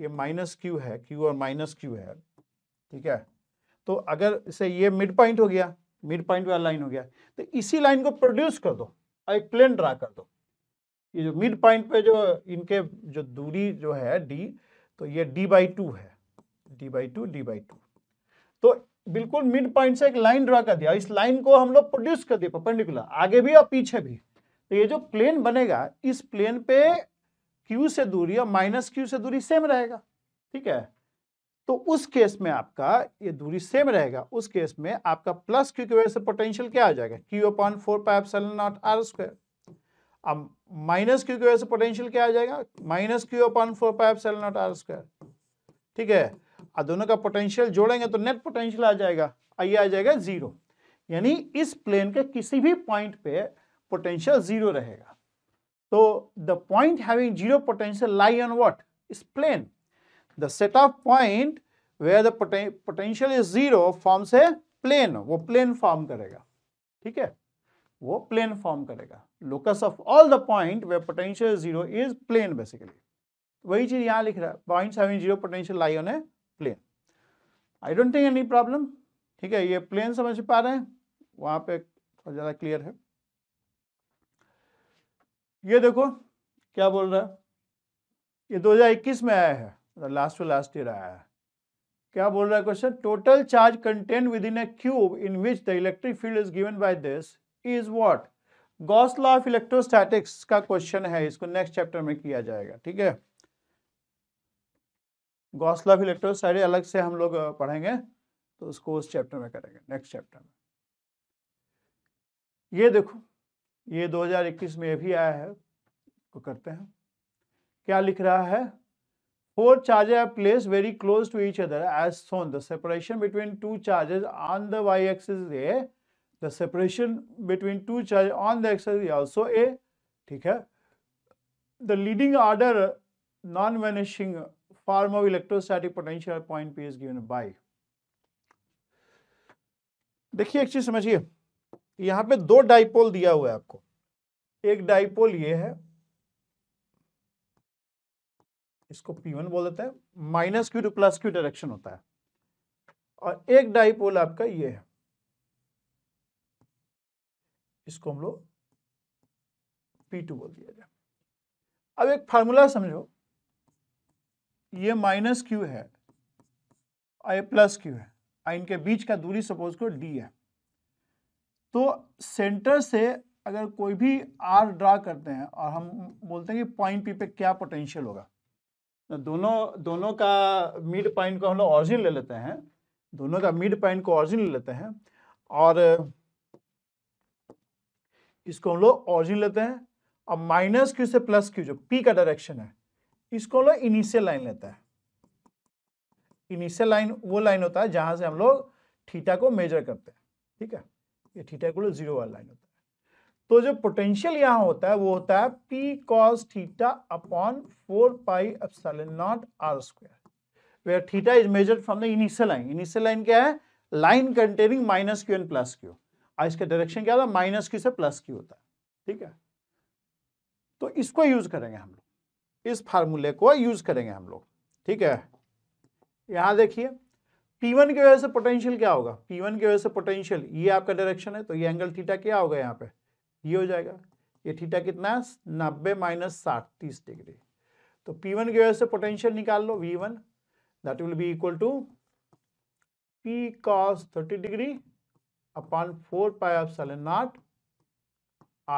ये माइनस क्यू है क्यू और माइनस क्यू है ठीक है तो अगर इसे ये मिड पॉइंट हो गया मिड पॉइंट वाला लाइन हो गया तो इसी लाइन को प्रोड्यूस कर दो एक प्लेन ड्रा कर दो ये जो मिड पॉइंट पे जो इनके जो दूरी जो है डी तो ये डी बाई टू है D by two D by two तो बिल्कुल मिड पॉइंट से एक लाइन ड्रा कर दिया इस लाइन को हम लोग प्रोड्यूस कर दिए परपेंडिकुलर आगे भी और पीछे भी तो ये जो प्लेन बनेगा इस प्लेन पे क्यू से दूरी और माइनस क्यू से दूरी सेम रहेगा ठीक है तो उस केस में आपका ये दूरी सेम रहेगा उस केस में आपका प्लस क्यू की वजह से पोटेंशियल क्या आ जाएगा Q upon four pi epsilon naught R square अब माइनस क्यू की वजह से पोटेंशियल क्या आ जाएगा minus Q upon four pi epsilon naught R square ठीक है और दोनों का पोटेंशियल जोड़ेंगे तो नेट पोटेंशियल आ जाएगा आइए आ जाएगा जीरो यानी इस प्लेन के किसी भी पॉइंट पे पोटेंशियल जीरो रहेगा So the point having zero potential lie on what? Is plane. The set of point where the poten potential is zero forms a plane. वो plane form करेगा. ठीक है? वो plane form करेगा. Locus of all the point where potential is zero is plane basically. वही चीज यहाँ लिख रहा है. Points having zero potential lie on a plane. I don't think any problem. ठीक है? ये plane समझ पा रहे हैं? वहाँ पे थोड़ा ज़्यादा क्लियर है. ये देखो क्या बोल रहा है ये 2021 में आया है लास्ट टू लास्ट ईयर आया है क्या बोल रहा है question total charge content within a cube in which the electric field is given by this is what Gauss law of electrostatics का क्वेश्चन है इसको नेक्स्ट चैप्टर में किया जाएगा ठीक है गॉस लॉ ऑफ इलेक्ट्रोस्टैटिक अलग से हम लोग पढ़ेंगे तो उसको उस चैप्टर में करेंगे नेक्स्ट चैप्टर में ये देखो ये 2021 में भी आया है को करते हैं क्या लिख रहा है four charges placed very close to each other as shown the separation between two charges on the Y axis A the separation between two charge on the axis also A ठीक है the leading order non vanishing form of electrostatic potential point P is given by देखिए एक चीज समझिए यहां पे दो डाइपोल दिया हुआ है आपको एक डाइपोल ये है इसको P1 बोल देते हैं minus Q to plus Q direction होता है और एक डाइपोल आपका ये है इसको हम लोग P2 बोल दिया जाए अब एक फार्मूला समझो ये माइनस क्यू है और ये प्लस क्यू है और इनके बीच का दूरी सपोज को डी है तो सेंटर से अगर कोई भी आर ड्रा करते हैं और हम बोलते हैं कि पॉइंट पी पे क्या पोटेंशियल होगा तो दोनों दोनों का मिड पॉइंट को हम लोग ऑरिजिन ले लेते हैं दोनों का मिड पॉइंट को ऑरिजिन ले लेते हैं और इसको हम लोग ऑरिजिन लेते हैं और माइनस क्यू से प्लस क्यू जो पी का डायरेक्शन है इसको हम लोग इनिशियल लाइन लेते हैं इनिशियल लाइन वो लाइन होता है जहां से हम लोग थीटा को मेजर करते हैं ठीक है ये थीटा इक्वल जीरो वाला लाइन होता है तो जो पोटेंशियल यहाँ होता है वो होता है P cos theta upon four pi epsilon naught R square where theta is measured from the initial line initial line क्या है line containing minus Q and plus Q और इसका डायरेक्शन क्या होता है माइनस क्यू से प्लस क्यू होता है ठीक है तो इसको यूज करेंगे हम लोग इस फार्मूले को यूज करेंगे हम लोग ठीक है यहां देखिए P1 के वजह से पोटेंशियल क्या होगा P1 के वजह से पोटेंशियल ये आपका डायरेक्शन है तो ये एंगल थीटा क्या होगा यहाँ पे ये हो जाएगा ये थीटा कितना है नब्बे माइनस साठ तीस डिग्री तो P1 के वजह से पोटेंशियल निकाल लो V1 one that will be equal to P cos 30 degree upon four pi epsilon naught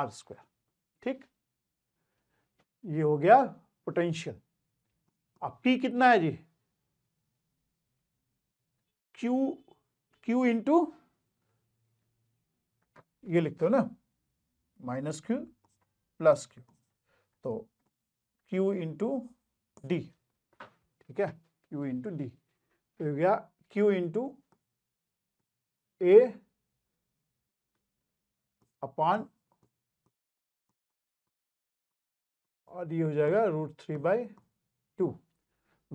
R square ठीक ये हो गया पोटेंशियल अब P कितना है जी Q Q इंटू ये लिखते हो ना माइनस क्यू प्लस क्यू तो Q इंटू डी ठीक है Q इंटू डी तो हो गया Q इंटू ए अपान और ये हो जाएगा root three by two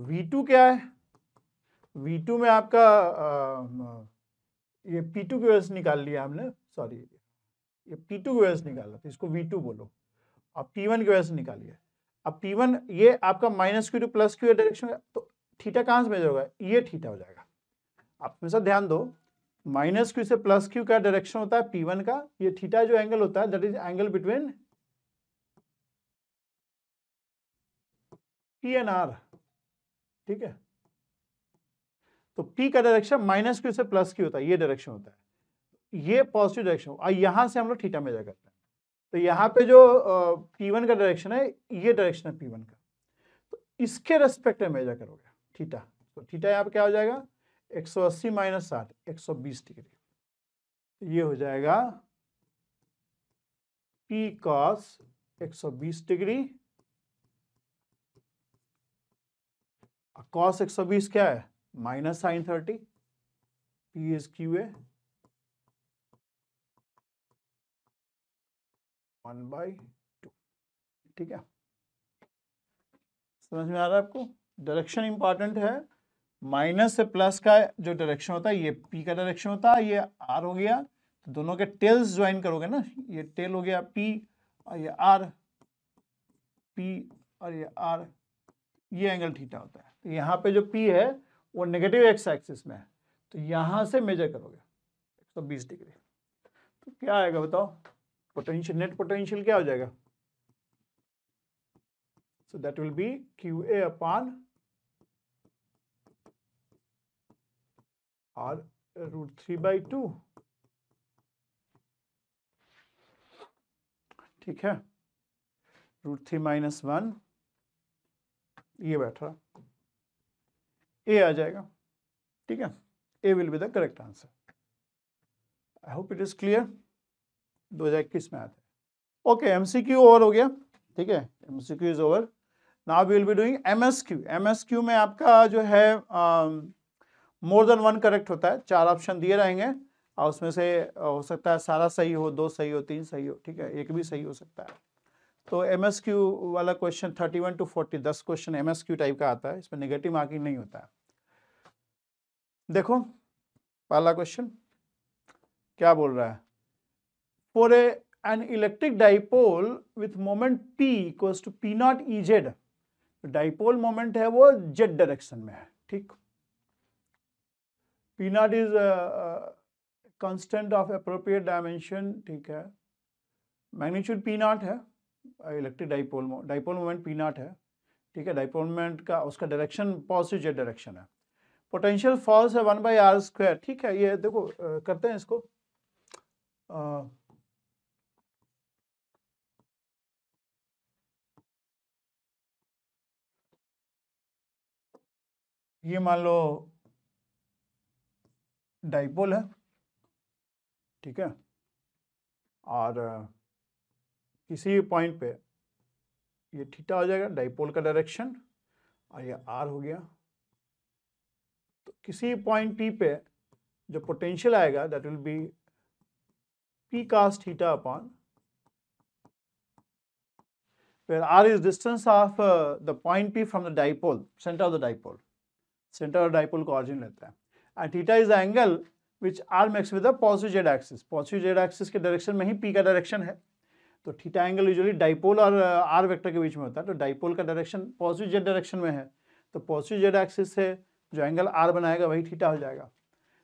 V two क्या है V2 में आपका आ, ये P2 की वजह निकाल लिया हमने सॉरी ये P2 की वजह निकाला था इसको V2 बोलो अब P1 की वजह निकालिए अब P1 ये आपका minus Q to plus Q direction तो थीटा कहाँ से मेजर होगा ये थीटा हो जाएगा आप हमेशा ध्यान दो माइनस क्यू से प्लस क्यू का डायरेक्शन होता है P1 का ये थीटा जो एंगल होता है that is angle between P and R ठीक है तो पी का डायरेक्शन माइनस क्यू से प्लस क्यू होता है ये डायरेक्शन होता है ये पॉजिटिव डायरेक्शन और यहाँ से हम लोग थीटा मेजर करते हैं तो यहाँ पे जो पी वन का डायरेक्शन है ये डायरेक्शन है पी वन का तो इसके रेस्पेक्ट में मेजर करोगे थीटा तो थीटा यहाँ पे क्या हो जाएगा एक सौ अस्सी माइनस साठ एक सौ बीस डिग्री तो ये हो जाएगा पी कॉस बीस डिग्री कॉस बीस क्या है साइन थर्टी 30 एस क्यू ए वन बाई टू ठीक है समझ में आ रहा है आपको डायरेक्शन इंपॉर्टेंट है माइनस से प्लस का जो डायरेक्शन होता है ये पी का डायरेक्शन होता है ये आर हो गया तो दोनों के टेल्स ज्वाइन करोगे ना ये टेल हो गया पी और ये आर पी और ये आर ये एंगल थीटा होता है तो यहाँ पे जो पी है वो नेगेटिव एक्स एक्सिस में है तो यहाँ से मेजर करोगे 120 डिग्री तो क्या आएगा बताओ पोटेंशियल नेट पोटेंशियल क्या हो जाएगा that will be Q A upon R root three by two ठीक है रूट थ्री माइनस वन ये बैठ रहा ए आ जाएगा ठीक है A will be the correct answer I hope it is clear दो हज़ार इक्कीस में आता है okay M C Q over हो गया ठीक है M C Q is over now we will be doing M M S Q S Q में आपका जो है मोर देन वन करेक्ट होता है चार ऑप्शन दिए रहेंगे और उसमें से हो सकता है सारा सही हो दो सही हो तीन सही हो ठीक है एक भी सही हो सकता है तो एम एस क्यू वाला question thirty one two forty दस question M S Q type का आता है इसमें नेगेटिव मार्किंग नहीं होता है देखो पहला क्वेश्चन क्या बोल रहा है for an electric dipole with moment P equals to P naught E Z dipole moment है वो जेड डायरेक्शन में है ठीक P naught is constant of appropriate dimension ठीक है मैग्नीट्यूड पी नॉट है electric dipole dipole moment P naught है ठीक है डाइपोल मोमेंट का उसका डायरेक्शन पॉजिटिव जेड डायरेक्शन है पोटेंशियल फॉल्स है वन बाई आर स्क्वायर ठीक है ये देखो करते हैं इसको ये मान लो डाइपोल है ठीक है और किसी पॉइंट पे ये थीटा हो जाएगा डाइपोल का डायरेक्शन और ये आर हो गया किसी पॉइंट पी पे जो पोटेंशियल आएगा that will be P cos theta upon where R is distance of the point P from the dipole center of the dipole center of dipole को ऑरिजिन लेता है and theta is the angle which R makes with positive Z axis positive Z axis के डायरेक्शन में ही पी का डायरेक्शन है तो थीटा एंगल यूजली डाइपोल और आर uh, वेक्टर के बीच में होता है तो डाइपोल का डायरेक्शन पॉजिटिव जेड डायरेक्शन में है तो पॉजिटिव जेड एक्सिस से जो एंगल आर बनाएगा वही थीटा हो जाएगा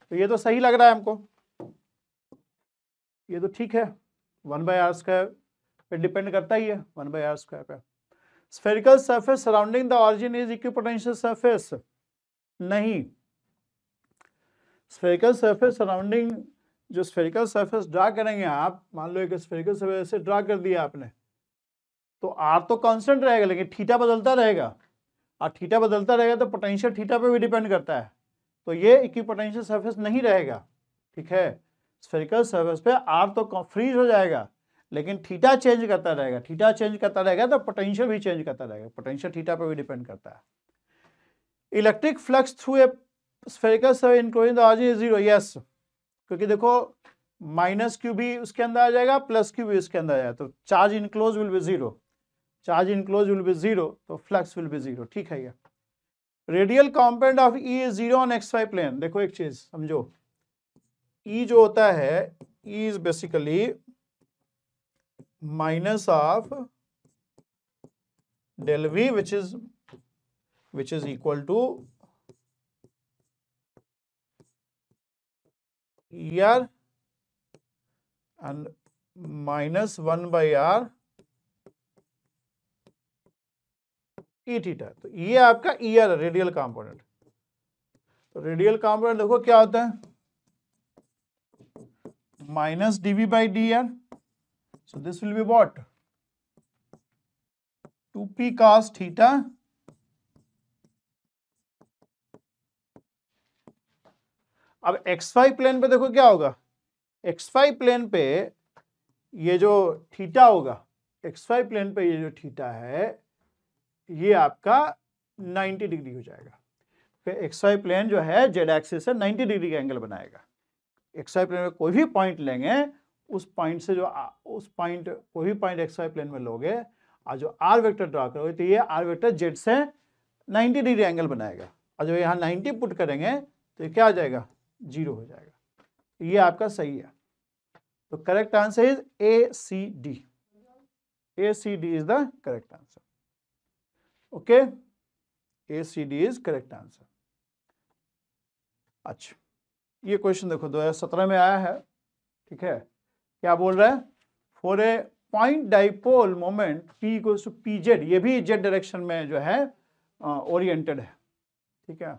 तो ये तो सही लग रहा है हमको ये तो ठीक है वन बाय आर स्क्वायर पे डिपेंड करता ही है वन बाय आर स्क्वायर पे spherical surface surrounding the origin is equipotential surface नहीं स्फेरिकल सरफेस सराउंडिंग जो स्फेरिकल सरफेस ड्रा करेंगे आप मान लो एक स्फेरिकल सरफेस से ड्रा कर दिया आपने तो आर तो कांस्टेंट रहेगा लेकिन थीटा बदलता रहेगा और थीटा बदलता रहेगा तो पोटेंशियल थीटा पे भी डिपेंड करता है तो ये इक्की पोटेंशियल सर्फेस नहीं रहेगा ठीक है स्फेरिकल सर्फेस पे आर तो फ्रीज हो जाएगा लेकिन थीटा चेंज करता रहेगा थीटा चेंज करता रहेगा तो पोटेंशियल भी चेंज करता रहेगा पोटेंशियल थीटा पे भी डिपेंड करता है electric flux through a spherical surface including the is zero yes क्योंकि देखो माइनस क्यू भी उसके अंदर आ जाएगा प्लस क्यू भी उसके अंदर आ जाएगा तो charge enclose will be zero charge enclose will be zero तो फ्लक्स विल बी जीरो ठीक है ये radial component of E is zero on X Y plane देखो एक चीज समझो ई e जो होता है E is basically minus of del V which is which is equal to E R and minus one by R E e theta तो ये e आपका ई आर रेडियल कॉम्पोनेंट तो रेडियल कॉम्पोनेंट देखो क्या होता है minus DV by D R so this will be what two P cos theta अब एक्स वाई प्लेन पे देखो क्या होगा एक्स वाई प्लेन पे ये जो थीटा होगा एक्स वाई प्लेन पे ये जो थीटा है ये आपका 90 डिग्री हो जाएगा फिर वाई प्लेन जो है जेड एक्सिस से 90 डिग्री का एंगल बनाएगा एक्स वाई प्लेन में कोई भी पॉइंट लेंगे उस पॉइंट से जो उस पॉइंट कोई भी पॉइंट वाई प्लेन में लोगे और जो आर वेक्टर ड्रा करोगे तो ये आर वेक्टर जेड से 90 डिग्री एंगल बनाएगा और जो यहाँ 90 पुट करेंगे तो क्या आ जाएगा जीरो हो जाएगा ये आपका सही है तो correct answer is A C D A C D is the correct answer okay A C D is correct answer अच्छा ये क्वेश्चन देखो 2017 में आया है ठीक है क्या बोल रहा है for a point dipole moment P equals to P Z ये भी जेड डायरेक्शन में जो है ओरिएंटेड है ठीक है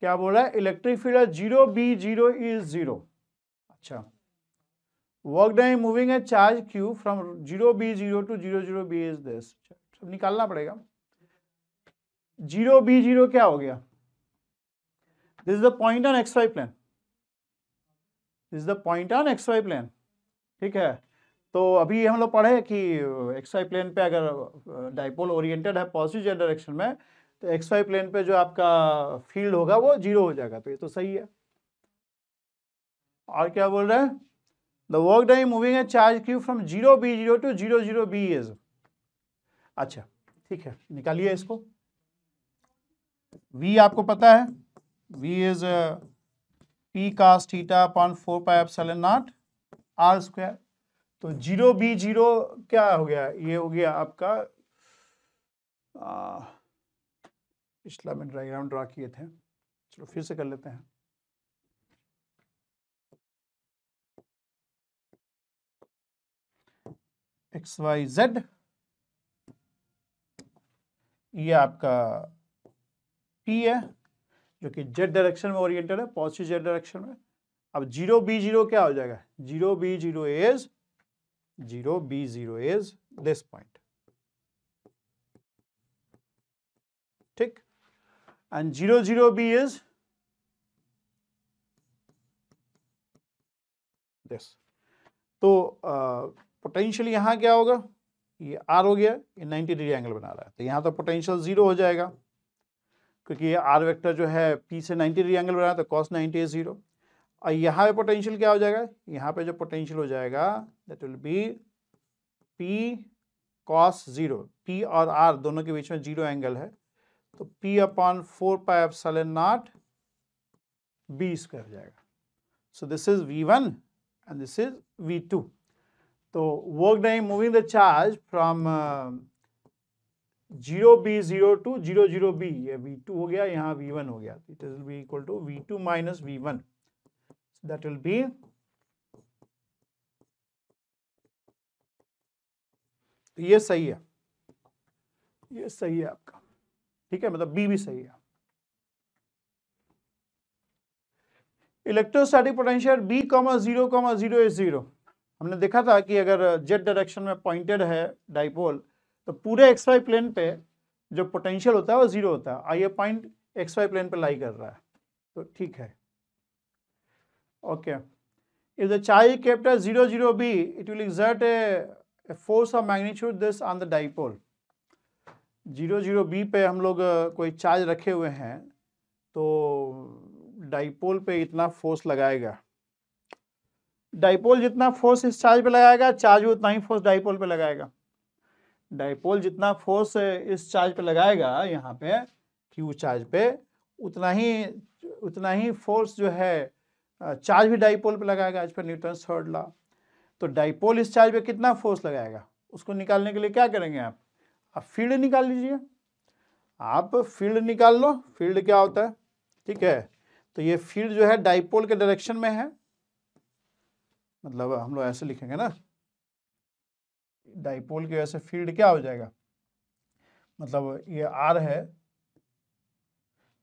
क्या बोल रहा है electric field zero B zero is zero अच्छा work done moving a charge Q from zero B zero to zero zero B is this निकालना पड़ेगा जीरो बी जीरो क्या हो गया this is the point on X Y plane this is the point on X Y plane ठीक है तो अभी हम लोग पढ़े कि एक्स वाई प्लेन पे अगर डाइपोल ओरिएंटेड है पॉजिटिव डायरेक्शन में तो एक्स वाई प्लेन पे जो आपका फील्ड होगा वो जीरो हो जाएगा तो ये तो सही है और क्या बोल रहे हैं the work done moving a charge Q from zero B zero to zero zero B is अच्छा ठीक है निकालिए इसको v आपको पता है v is P cos theta upon four pi of epsilon naught R square तो जीरो बी जीरो क्या हो गया ये हो गया आपका पिछला मैं ड्राइग्राम ड्रा किए थे चलो फिर से कर लेते हैं एक्स वाई जेड ये आपका पी है जो कि जेड डायरेक्शन में ओरिएंटेड है पॉजिटिव जेड डायरेक्शन में अब जीरो बी जीरो क्या हो जाएगा zero B zero is zero B zero is this point ठीक and zero zero B is this तो पोटेंशियल यहां क्या होगा ये आर हो गया ये 90 डिग्री एंगल बना रहा है तो यहां तो पोटेंशियल जीरो हो जाएगा क्योंकि आर वेक्टर जो है पी से 90 डिग्री एंगल बनाया तो कॉस 90 इज जीरो और यहाँ पे पोटेंशियल क्या हो जाएगा यहाँ पे जो पोटेंशियल हो जाएगा that will be P cos zero P और आर दोनों के बीच में जीरो एंगल है तो P upon four pi epsilon naught B square हो जाएगा so this is V one and this is V two तो work done moving the charge from zero B zero to zero zero B ये वी टू हो गया यहाँ वी वन हो गया it will be equal to V two minus V one that will be तो ये सही है ये सही है आपका ठीक है मतलब बी भी सही है electrostatic potential B comma zero comma zero is zero हमने देखा था कि अगर जेड डायरेक्शन में पॉइंटेड है डाइपोल तो पूरे एक्स वाई प्लेन पे जो पोटेंशियल होता है वो जीरो होता है आई a point X Y plane पे लाई कर रहा है तो ठीक है okay if the charge kept zero zero B it will exert a force of magnitude this on the dipole zero zero B पे हम लोग कोई चार्ज रखे हुए हैं तो डाइपोल पे इतना फोर्स लगाएगा डाइपोल जितना फोर्स इस चार्ज पे लगाएगा चार्ज उतना ही फोर्स डाइपोल पे लगाएगा डायपोल जितना फोर्स इस चार्ज पे लगाएगा यहाँ पे क्यू चार्ज पे उतना ही उतना ही फोर्स जो है चार्ज भी डाइपोल पे लगाएगा तो इस पर न्यूटन थर्ड लॉ तो डाइपोल इस चार्ज पे कितना फोर्स लगाएगा उसको निकालने के लिए क्या करेंगे आप आप फील्ड निकाल लीजिए आप फील्ड निकाल लो फील्ड क्या होता है ठीक है तो ये फील्ड जो है डाइपोल के डायरेक्शन में है मतलब हम लोग ऐसे लिखेंगे ना डाइपोल की वजह से फील्ड क्या हो जाएगा मतलब ये आर है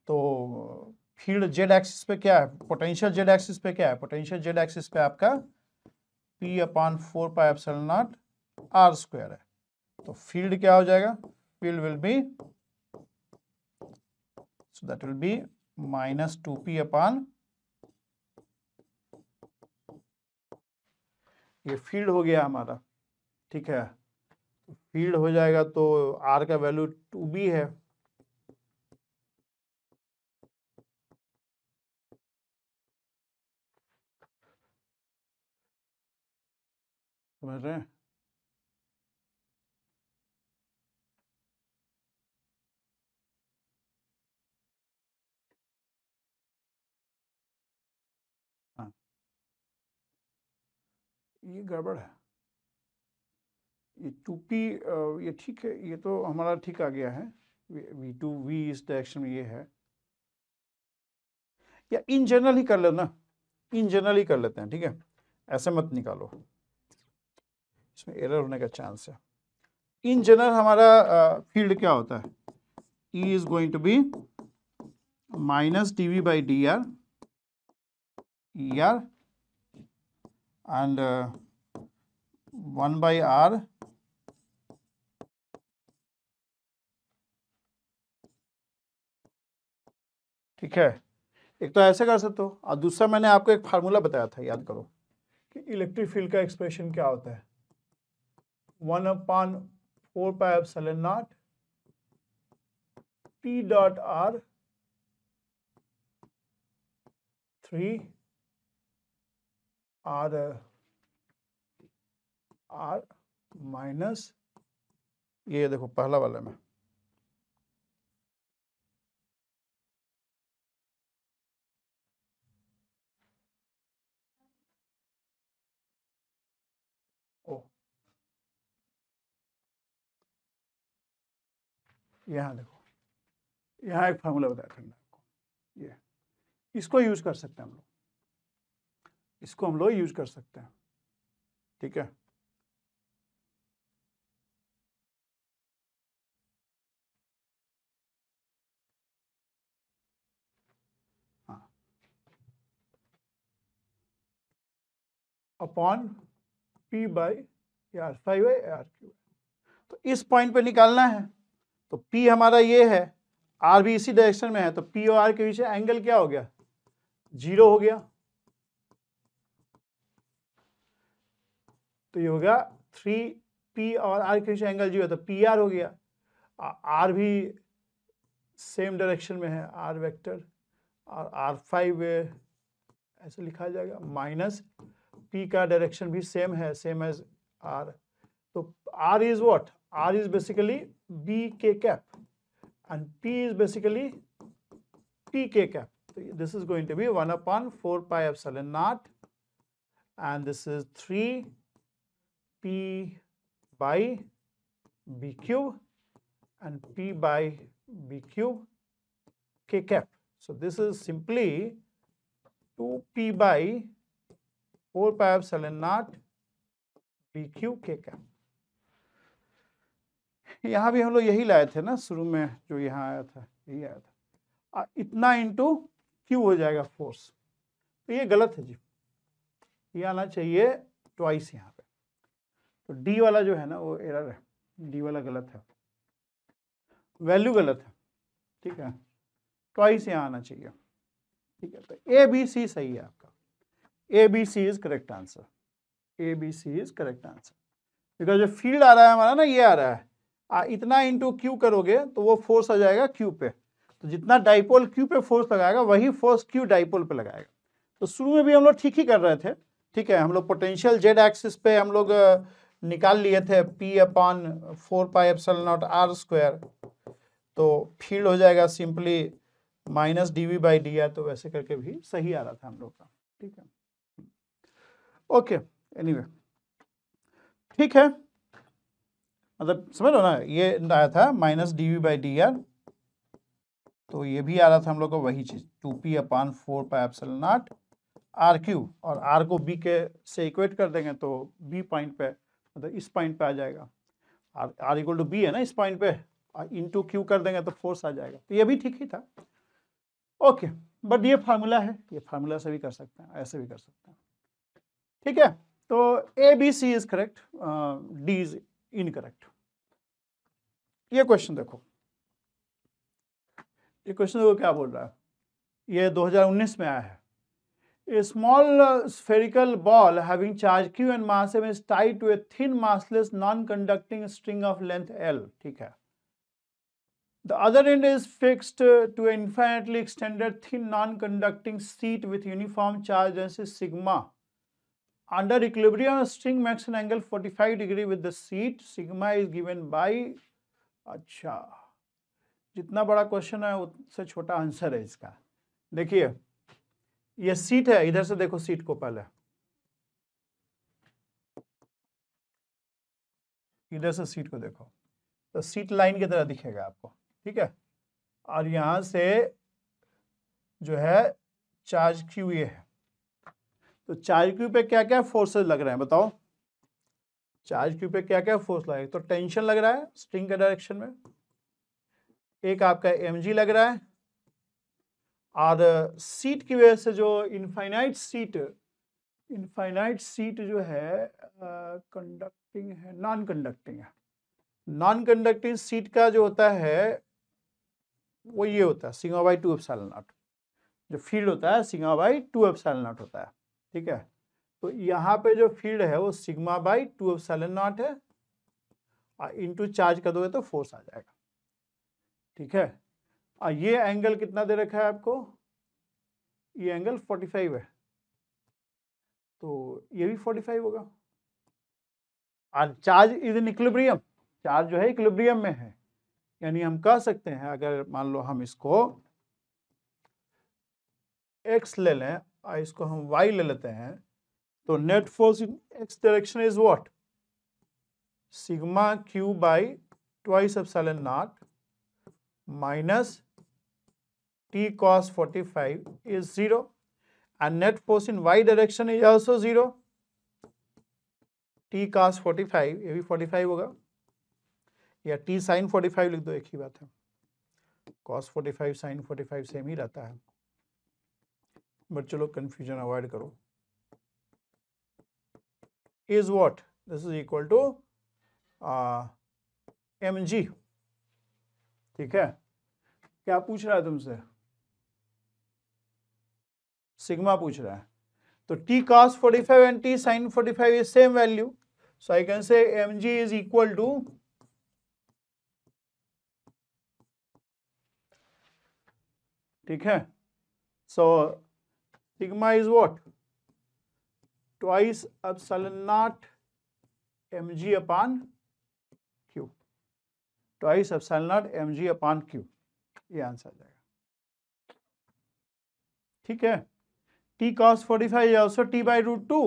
तो फील्ड जेड एक्सिस पे क्या है पोटेंशियल जेड एक्सिस पे क्या है पोटेंशियल जेड एक्सिस पे आपका P upon four pi epsilon naught R square है तो फील्ड क्या हो जाएगा field will be so that will be minus two P upon ये फील्ड हो गया हमारा ठीक है फील्ड हो जाएगा तो आर का वैल्यू टू बी है समझ रहे हैं हाँ ये गड़बड़ है ये टूपी ये ठीक है ये तो हमारा ठीक आ गया है वी टू वी इस डायरेक्शन में ये है या इन जनरल ही कर लो ना इन जनरल ही कर लेते हैं ठीक है ऐसे मत निकालो इसमें एरर होने का चांस है इन जनरल हमारा फील्ड क्या होता है E is going to be minus D V by D R E R and one by R ठीक है एक तो ऐसे कर सकते हो और दूसरा मैंने आपको एक फार्मूला बताया था याद करो कि इलेक्ट्रिक फील्ड का एक्सप्रेशन क्या होता है one upon four pi epsilon naught T dot R three R R minus ये देखो पहला वाला में यहाँ देखो यहाँ एक फार्मूला बताया था आपको ये इसको यूज कर सकते हैं हम लोग इसको हम लोग यूज कर सकते हैं ठीक है हाँ। Upon P by R five I R Q तो इस पॉइंट पे निकालना है तो पी हमारा ये है आर भी इसी डायरेक्शन में है तो पी और आर के बीच एंगल क्या हो गया जीरो हो गया तो ये हो गया थ्री पी और आर के बीच एंगल जीरो तो पी आर हो गया आर भी सेम डायरेक्शन में है आर वेक्टर और आर फाइव ऐसे लिखा जाएगा माइनस पी का डायरेक्शन भी सेम है सेम एज आर तो R is what R is basically BK cap and P is basically PK cap. So this is going to be 1 upon 4 pi epsilon naught and this is 3 P by B cube and P by B cube K cap. So this is simply 2P by 4 pi epsilon naught BQ K cap. यहाँ भी हम लोग यही लाए थे ना शुरू में जो यहाँ आया था यही आया था इतना इंटू क्यू हो जाएगा फोर्स तो ये गलत है जी ये आना चाहिए ट्वाइस यहाँ पे तो डी वाला जो है ना वो एरर है डी वाला गलत है वैल्यू गलत है ठीक है ट्वाइस यहाँ आना चाहिए ठीक है तो ए बी सी सही है आपका A B C is correct answer A B C is correct answer because जो फील्ड आ रहा है हमारा ना ये आ रहा है आ, इतना इंटू क्यू करोगे तो वो फोर्स आ जाएगा क्यू पे तो जितना डाइपोल क्यू पे फोर्स लगाएगा वही फोर्स क्यू डाइपोल पे लगाएगा तो शुरू में भी हम लोग ठीक ही कर रहे थे ठीक है हम लोग पोटेंशियल जेड एक्सिस पे हम लोग निकाल लिए थे P upon four pi epsilon naught R square तो फील्ड हो जाएगा simply minus D V by D R तो वैसे करके भी सही आ रहा था हम लोग का ठीक है ओके एनी वे ठीक है मतलब समझ लो ना ये आया था minus D V by D R तो ये भी आ रहा था हम लोग को वही चीज़ two P upon four pi epsilon naught R Q और आर को बी के से इक्वेट कर देंगे तो बी पॉइंट पे मतलब इस पॉइंट पे आ जाएगा R R equal to B है ना इस पॉइंट पे इन टू क्यू कर देंगे तो फोर्स आ जाएगा तो ये भी ठीक ही था ओके बट ये फार्मूला है ये फार्मूला से भी कर सकते हैं ऐसे भी कर सकते हैं ठीक है तो A B C is correct D is incorrect ये क्वेश्चन देखो ये क्वेश्चन देखो क्या बोल रहा है ये 2019 में आया है a small spherical ball having charge Q and mass M is tied to a thin massless non conducting string of length L ठीक है the other end is fixed to infinitely extended thin non conducting sheet with uniform charge जैसे sigma under equilibrium string makes an angle forty five degree with the sheet sigma is given by अच्छा जितना बड़ा क्वेश्चन है उससे छोटा आंसर है इसका देखिए ये सीट है इधर से देखो सीट को पहले इधर से सीट को देखो तो सीट लाइन की तरह दिखेगा आपको ठीक है और यहां से जो है चार्ज क्यू ये है तो चार्ज क्यू पे क्या क्या फोर्सेस लग रहे हैं बताओ चार्ज क्यू पे क्या क्या फोर्स लगेगा तो टेंशन लग रहा है स्ट्रिंग के डायरेक्शन में एक आपका एम लग रहा है और सीट की वजह से जो इनफाइनाइट सीट इनफाइनाइट सीट जो है कंडक्टिंग uh, है नॉन कंडक्टिंग है नॉन कंडक्टिंग सीट का जो होता है वो ये होता है सिंगा बाई टू एफ नॉट जो फील्ड होता है सिंगा बाई टू एफ नॉट होता है ठीक है तो यहाँ पे जो फील्ड है वो sigma by two of epsilon naught है और टू चार्ज कर दोगे तो फोर्स आ जाएगा ठीक है और ये एंगल कितना दे रखा है आपको ये एंगल 45 है तो ये भी 45 होगा और charge is in equilibrium charge जो है इक्लिब्रियम में है यानी हम कह सकते हैं अगर मान लो हम इसको एक्स ले लें और इसको हम वाई ले लेते हैं तो net force in X direction is what sigma Q by twice epsilon naught minus forty five is zero and net force in Y direction is is zero T cos forty five ये भी फाइव होगा या साइन फोर्टी फाइव लिख दो एक ही बात है five sine forty five same ही रहता है बट चलो कन्फ्यूजन अवॉइड करो is what? This is equal to uh, mg. ठीक है क्या पूछ रहा है तुमसे सिग्मा पूछ रहा है तो t cos 45 and t sin 45 is same value so I can say M G is equal to ठीक है so sigma is what twice of epsilon naught M G upon Q twice of epsilon naught M G upon Q ये आंसर आ जाएगा ठीक है T cos forty five also T by root two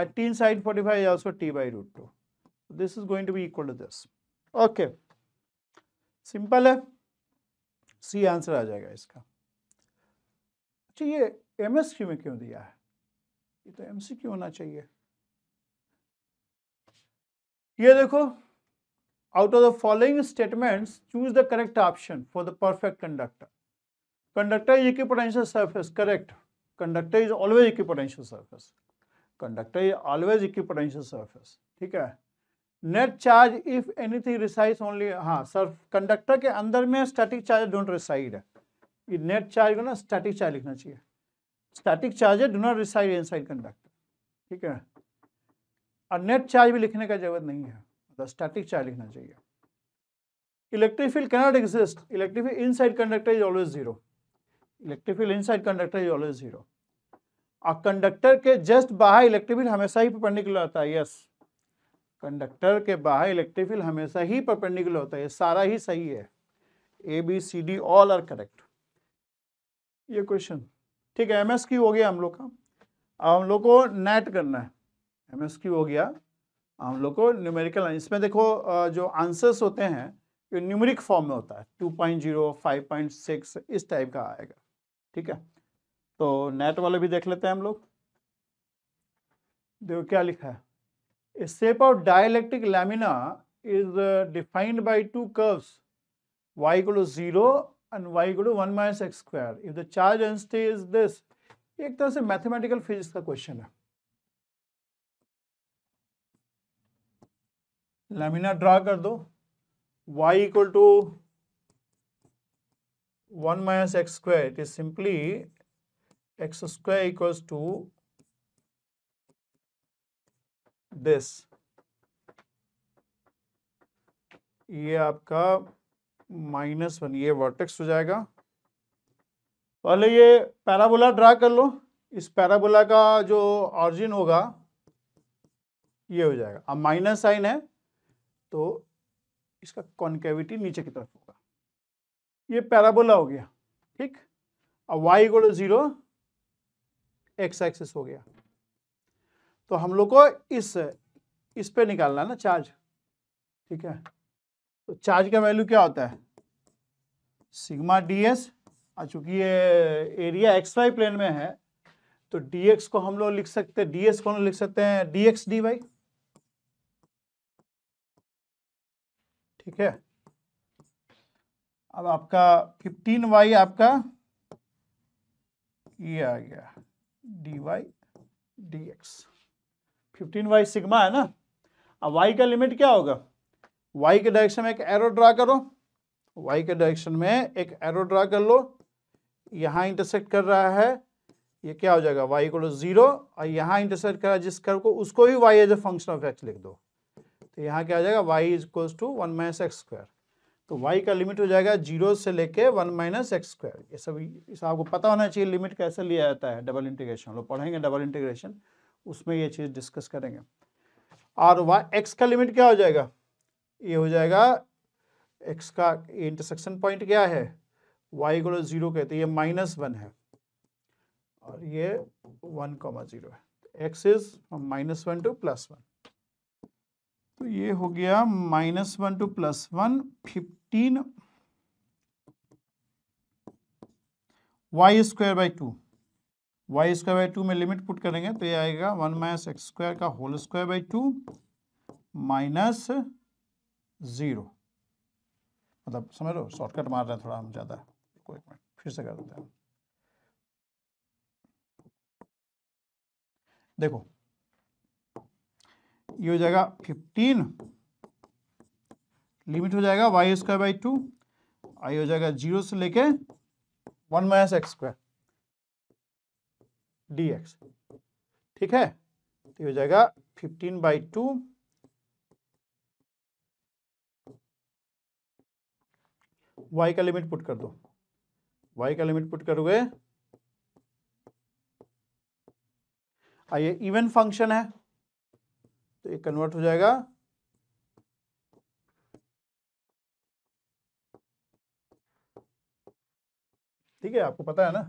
eighteen sine forty five also T by root two this is going to B equal to this okay simple है सी आंसर आ जाएगा इसका अच्छा ये एम एस क्यू में क्यों दिया है ये तो एमसीक्यू होना चाहिए ये देखो out of the following statements choose the correct option for the perfect conductor conductor is potential surface correct conductor is always potential surface conductor is always potential surface ठीक है net charge if anything resides only हाँ सर कंडक्टर के अंदर में स्टैटिक चार्ज डोंट रिसाइड है ये नेट चार्ज को ना स्टैटिक चार्ज लिखना चाहिए static charges do not reside inside conductor ठीक है और नेट चार्ज भी लिखने का जरूरत नहीं है मतलब स्टैटिक चार्ज लिखना चाहिए electric field cannot exist electric field side conductor is always zero electric field side conductor is always zero और कंडक्टर के जस्ट बाहर इलेक्ट्रिक फील्ड हमेशा ही परपेंडिकुलर होता है यस कंडक्टर के बाहर इलेक्ट्रिक फील्ड हमेशा ही परपेंडिकुलर होता है सारा ही सही है A B C D all are correct ये क्वेश्चन ठीक है एमएसक्यू हो गया हम लोग का अब हम लोग को नेट करना है क्यू हो गया हम लोग को न्यूमेरिकल इसमें देखो जो आंसर्स होते हैं ये न्यूमेरिक फॉर्म में होता है two point zero five point six इस टाइप का आएगा ठीक है तो नेट वाले भी देख लेते हैं हम लोग देखो क्या लिखा है shape of dielectric lamina is defined by two curves Y equal zero and y equal to 1 minus x square. If the charge density is this, एक तरह से मैथमेटिकल फिजिक्स का क्वेश्चन है लेमिना ड्रा कर दो y equal to one minus X square it is simply X square equals to this ये आपका माइनस वन ये वर्टेक्स हो जाएगा पहले ये पैराबोला ड्रा कर लो इस पैराबोला का जो ऑरिजिन होगा ये हो जाएगा अब माइनस साइन है तो इसका कॉन्केविटी नीचे की तरफ होगा ये पैराबोला हो गया ठीक अब Y equal zero X axis हो गया तो हम लोग को इस इस पे निकालना है ना चार्ज ठीक है तो चार्ज का वैल्यू क्या होता है सिग्मा डीएस और चूंकि ये एरिया एक्स वाई प्लेन में है तो डीएक्स को हम लोग लिख सकते हैं dx को हम लोग लिख सकते हैं डी वाई ठीक है अब आपका फिफ्टीन वाई आपका ये आ गया D Y X fifteen Y sigma है ना अब वाई का लिमिट क्या होगा वाई के डायरेक्शन में एक एरो ड्रा करो वाई के डायरेक्शन में एक एरो ड्रा कर लो यहाँ इंटरसेक्ट कर रहा है ये क्या हो जाएगा वाई को जीरो और यहाँ इंटरसेक्ट कर रहा है जिस कर्व को उसको भी Y as a function of X लिख दो तो यहाँ क्या हो जाएगा Y is equals to one minus X square तो वाई का लिमिट हो जाएगा जीरो से लेके वन माइनस एक्स स्क्वायर ये सब इस आपको पता होना चाहिए लिमिट कैसे लिया जाता है डबल इंटीग्रेशन लोग पढ़ेंगे डबल इंटीग्रेशन उसमें ये चीज़ डिस्कस करेंगे और वाई एक्स का लिमिट क्या हो जाएगा ये हो जाएगा x का इंटरसेक्शन पॉइंट क्या है y को जीरो कहते हैं ये माइनस वन है और ये वन कॉमा जीरो है X is minus one two plus one तो ये हो गया minus one two plus one fifteen Y square by two Y square by two में लिमिट पुट करेंगे तो ये आएगा वन माइनस एक्स स्क्वायर का whole square by two minus zero मतलब समझ लो शॉर्टकट मार रहे हैं थोड़ा हम ज़्यादा कोई मिनट फिर से कर देते हैं देखो ये हो जाएगा फिफ्टीन लिमिट हो जाएगा Y square by two I हो जाएगा जीरो से लेके one minus X square D X ठीक है तो ये हो जाएगा फिफ्टीन बाई टू वाई का लिमिट पुट कर दो वाई का लिमिट पुट करोगे आइए इवन फंक्शन है तो ये कन्वर्ट हो जाएगा ठीक है आपको पता है ना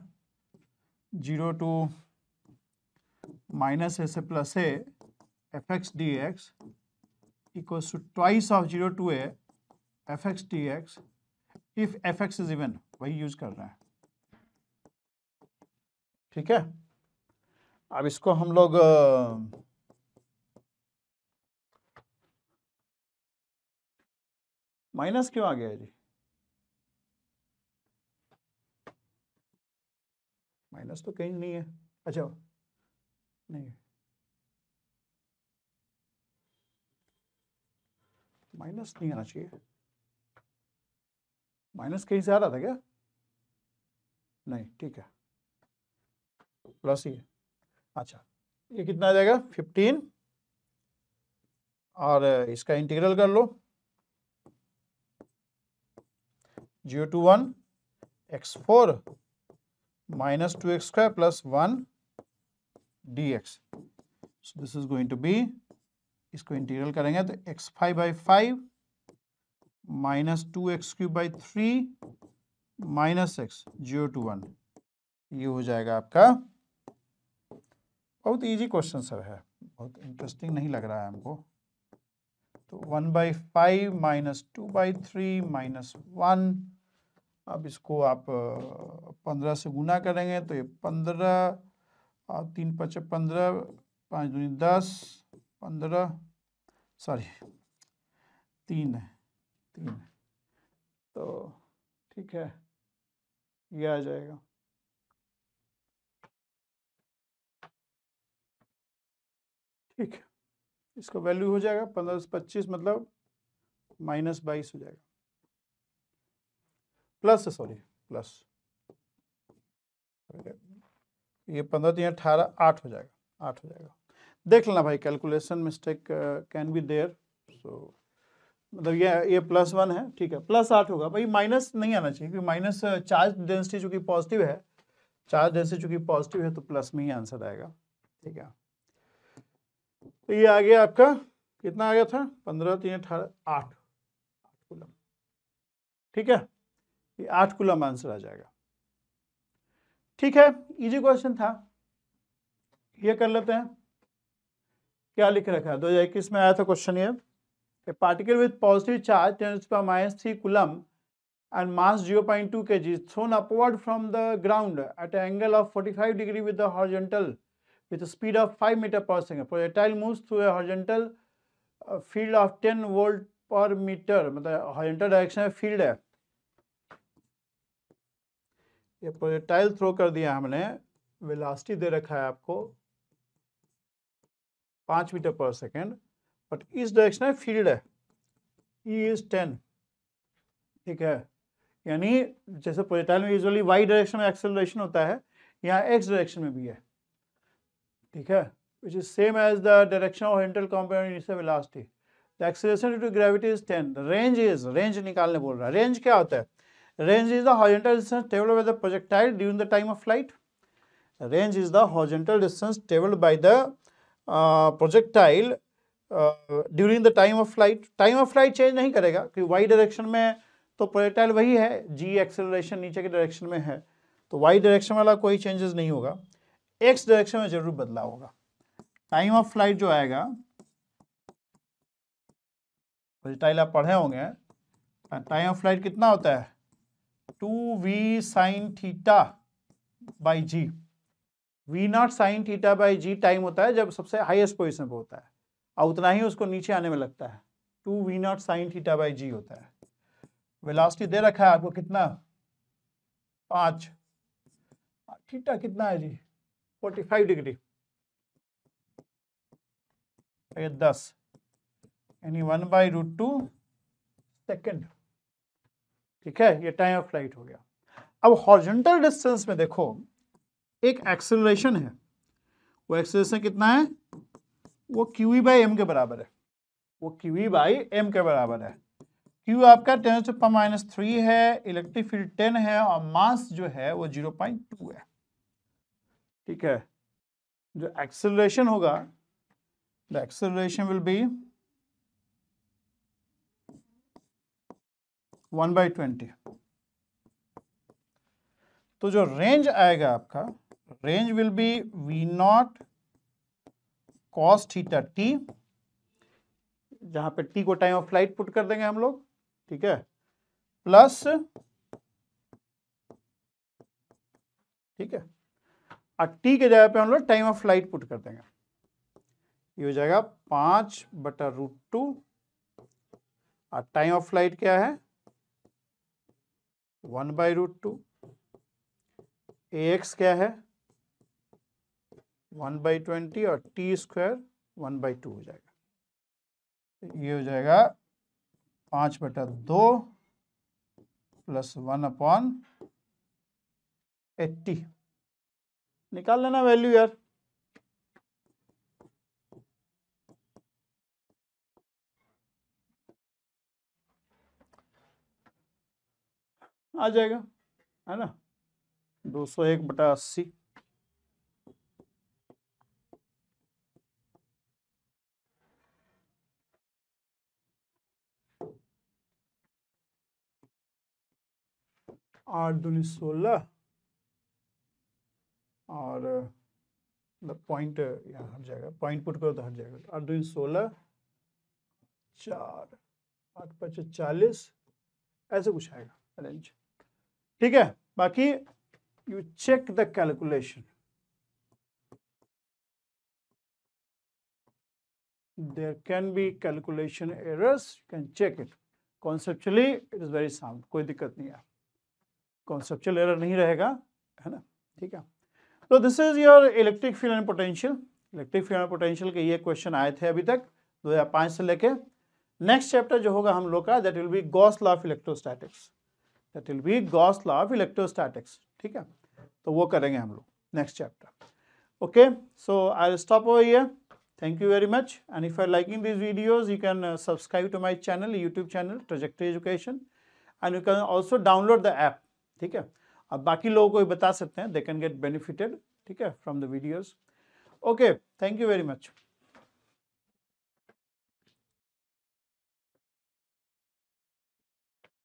जीरो टू माइनस ए से plus A F X D X equals to twice of zero two A F X D X if F X is even वही यूज कर रहे हैं ठीक है अब इसको हम लोग माइनस क्यों आ गया है जी माइनस तो कहीं नहीं है अच्छा नहीं माइनस नहीं आना चाहिए माइनस कहीं से आ रहा था क्या नहीं ठीक है प्लस ही है अच्छा ये कितना आ जाएगा फिफ्टीन और इसका इंटीग्रल कर लो zero two one X four minus two X square plus one D X this is going to be इसको इंटीग्रल करेंगे तो X five by five minus two X cube by three minus X zero two one ये हो जाएगा आपका बहुत इजी क्वेश्चन सर है बहुत इंटरेस्टिंग नहीं लग रहा है हमको तो one by five minus two by three minus one अब इसको आप पंद्रह से गुना करेंगे तो ये पंद्रह और तीन पच पंद्रह पाँच दूनी दस पंद्रह सॉरी तीन है तीन तो ठीक है ये आ जाएगा ठीक है वैल्यू हो जाएगा पंद्रह से पच्चीस मतलब माइनस बाईस हो जाएगा प्लस सॉरी प्लस ये पंद्रह तीन अठारह आठ हो जाएगा आठ हो जाएगा देख लेना भाई calculation mistake can be there so मतलब ये ये प्लस वन है ठीक है प्लस आठ होगा भाई माइनस नहीं आना चाहिए क्योंकि माइनस चार्ज डेंसिटी चूंकि पॉजिटिव है चार्ज डेंसिटी चूंकि पॉजिटिव है तो प्लस में ही आंसर आएगा ठीक है तो ये आ गया आपका कितना आ गया था पंद्रह तीन अठारह आठ आठ कुलम ठीक है ये आठ कुलम आंसर आ जाएगा ठीक है इजी क्वेश्चन था ये कर लेते हैं क्या लिख रखा है दो हजार इक्कीस में आया था क्वेश्चन ये A particle with positive charge 10 to the minus 3 coulomb and mass 0.2 kg is thrown upward from the ground at an angle of 45 degree with the horizontal with a speed of 5 meter per second. Projectile moves through a horizontal field of 10 volt पर मीटर मतलब हॉरिजॉन्टल डायरेक्शन में फील्ड है ये प्रोजेक्टाइल थ्रो कर दिया हमने वेलासिटी दे रखा है आपको पाँच मीटर पर सेकेंड बट इस डायरेक्शन में फील्ड है ई इज टेन ठीक है यानी जैसे प्रोजेक्टाइल में यूजली वाई डायरेक्शन में एक्सेलरेशन होता है यहाँ एक्स डायरेक्शन में भी है ठीक है which is same as the direction of हेंटल कॉम्पेटी the acceleration to gravity is ten range is range निकालने बोल रहा है रेंज क्या होता है range is the horizontal distance table by the projectile during the time of flight range is the horizontal distance table by the projectile during the time of flight time of flight change नहीं करेगा क्योंकि वाई डायरेक्शन में तो प्रोजेक्टाइल वही है जी एक्सेलरेशन नीचे के डायरेक्शन में है तो वाई डायरेक्शन वाला कोई चेंजेस नहीं होगा एक्स डायरेक्शन में जरूर बदलाव होगा टाइम ऑफ फ्लाइट जो आएगा प्रोजेक्टाइल आप पढ़े होंगे टाइम ऑफ फ्लाइट कितना होता है two V sine theta by G V naught sine theta by G time होता है जब सबसे हाइएस्ट पोजिशन पर होता है और उतना ही उसको नीचे आने में लगता है two v naught sine theta by g होता है वेलासिटी दे रखा है आपको कितना पांच थीटा कितना है जी फोर्टी फाइव डिग्री दस यानी one by root two second ठीक है ये टाइम ऑफ फ्लाइट हो गया अब हॉर्जेंटल डिस्टेंस में देखो एक एक्सेलरेशन है वो एक्सेलरेशन कितना है वो क्यू बाई एम के बराबर है वो क्यू बाई एम के बराबर है क्यू आपका टेन से माइनस थ्री है इलेक्ट्रिक फील्ड टेन है और मास जो है वो जीरो पॉइंट टू है ठीक है जो एक्सेलरेशन होगा the acceleration will be one by twenty तो जो रेंज आएगा आपका range will be v naught cos theta t जहां पे टी को टाइम ऑफ फ्लाइट पुट कर देंगे हम लोग ठीक है प्लस ठीक है और टी के जगह पे हम लोग टाइम ऑफ फ्लाइट पुट कर देंगे ये हो जाएगा पांच बटा रूट टू और टाइम ऑफ फ्लाइट क्या है one by root two a x क्या है वन बाई ट्वेंटी और t square one by two हो जाएगा ये हो जाएगा पांच बटा दो प्लस वन अपॉन एट्टी निकाल लेना वैल्यू यार आ जाएगा है ना दो सौ एक बटा अस्सी आठ दूनी सोलह और पॉइंट uh, uh, यहाँ हट जाएगा पॉइंट पुट करो तो हट जाएगा आठ दूनी सोलह चार आठ पच चालीस ऐसे कुछ आएगा अरेंज ठीक है बाकी you check the calculation there can be calculation errors you can check it conceptually it is very sound कोई दिक्कत नहीं है कॉन्सेप्चुअल एरर नहीं रहेगा है ना ठीक है तो this is your electric field and potential electric field and potential के ये क्वेश्चन आए थे अभी तक 2005 से लेके नेक्स्ट चैप्टर जो होगा हम लोग का that will be Gauss law of electrostatics that will be Gauss law of electrostatics ठीक है तो वो करेंगे हम लोग next chapter okay so I stop over ये thank you very much and if you liking this videos you can subscribe to my channel YouTube channel youtube education and you can also download the app ठीक है अब बाकी लोगों को भी बता सकते हैं दे कैन गेट बेनिफिटेड ठीक है from the videos okay thank you very much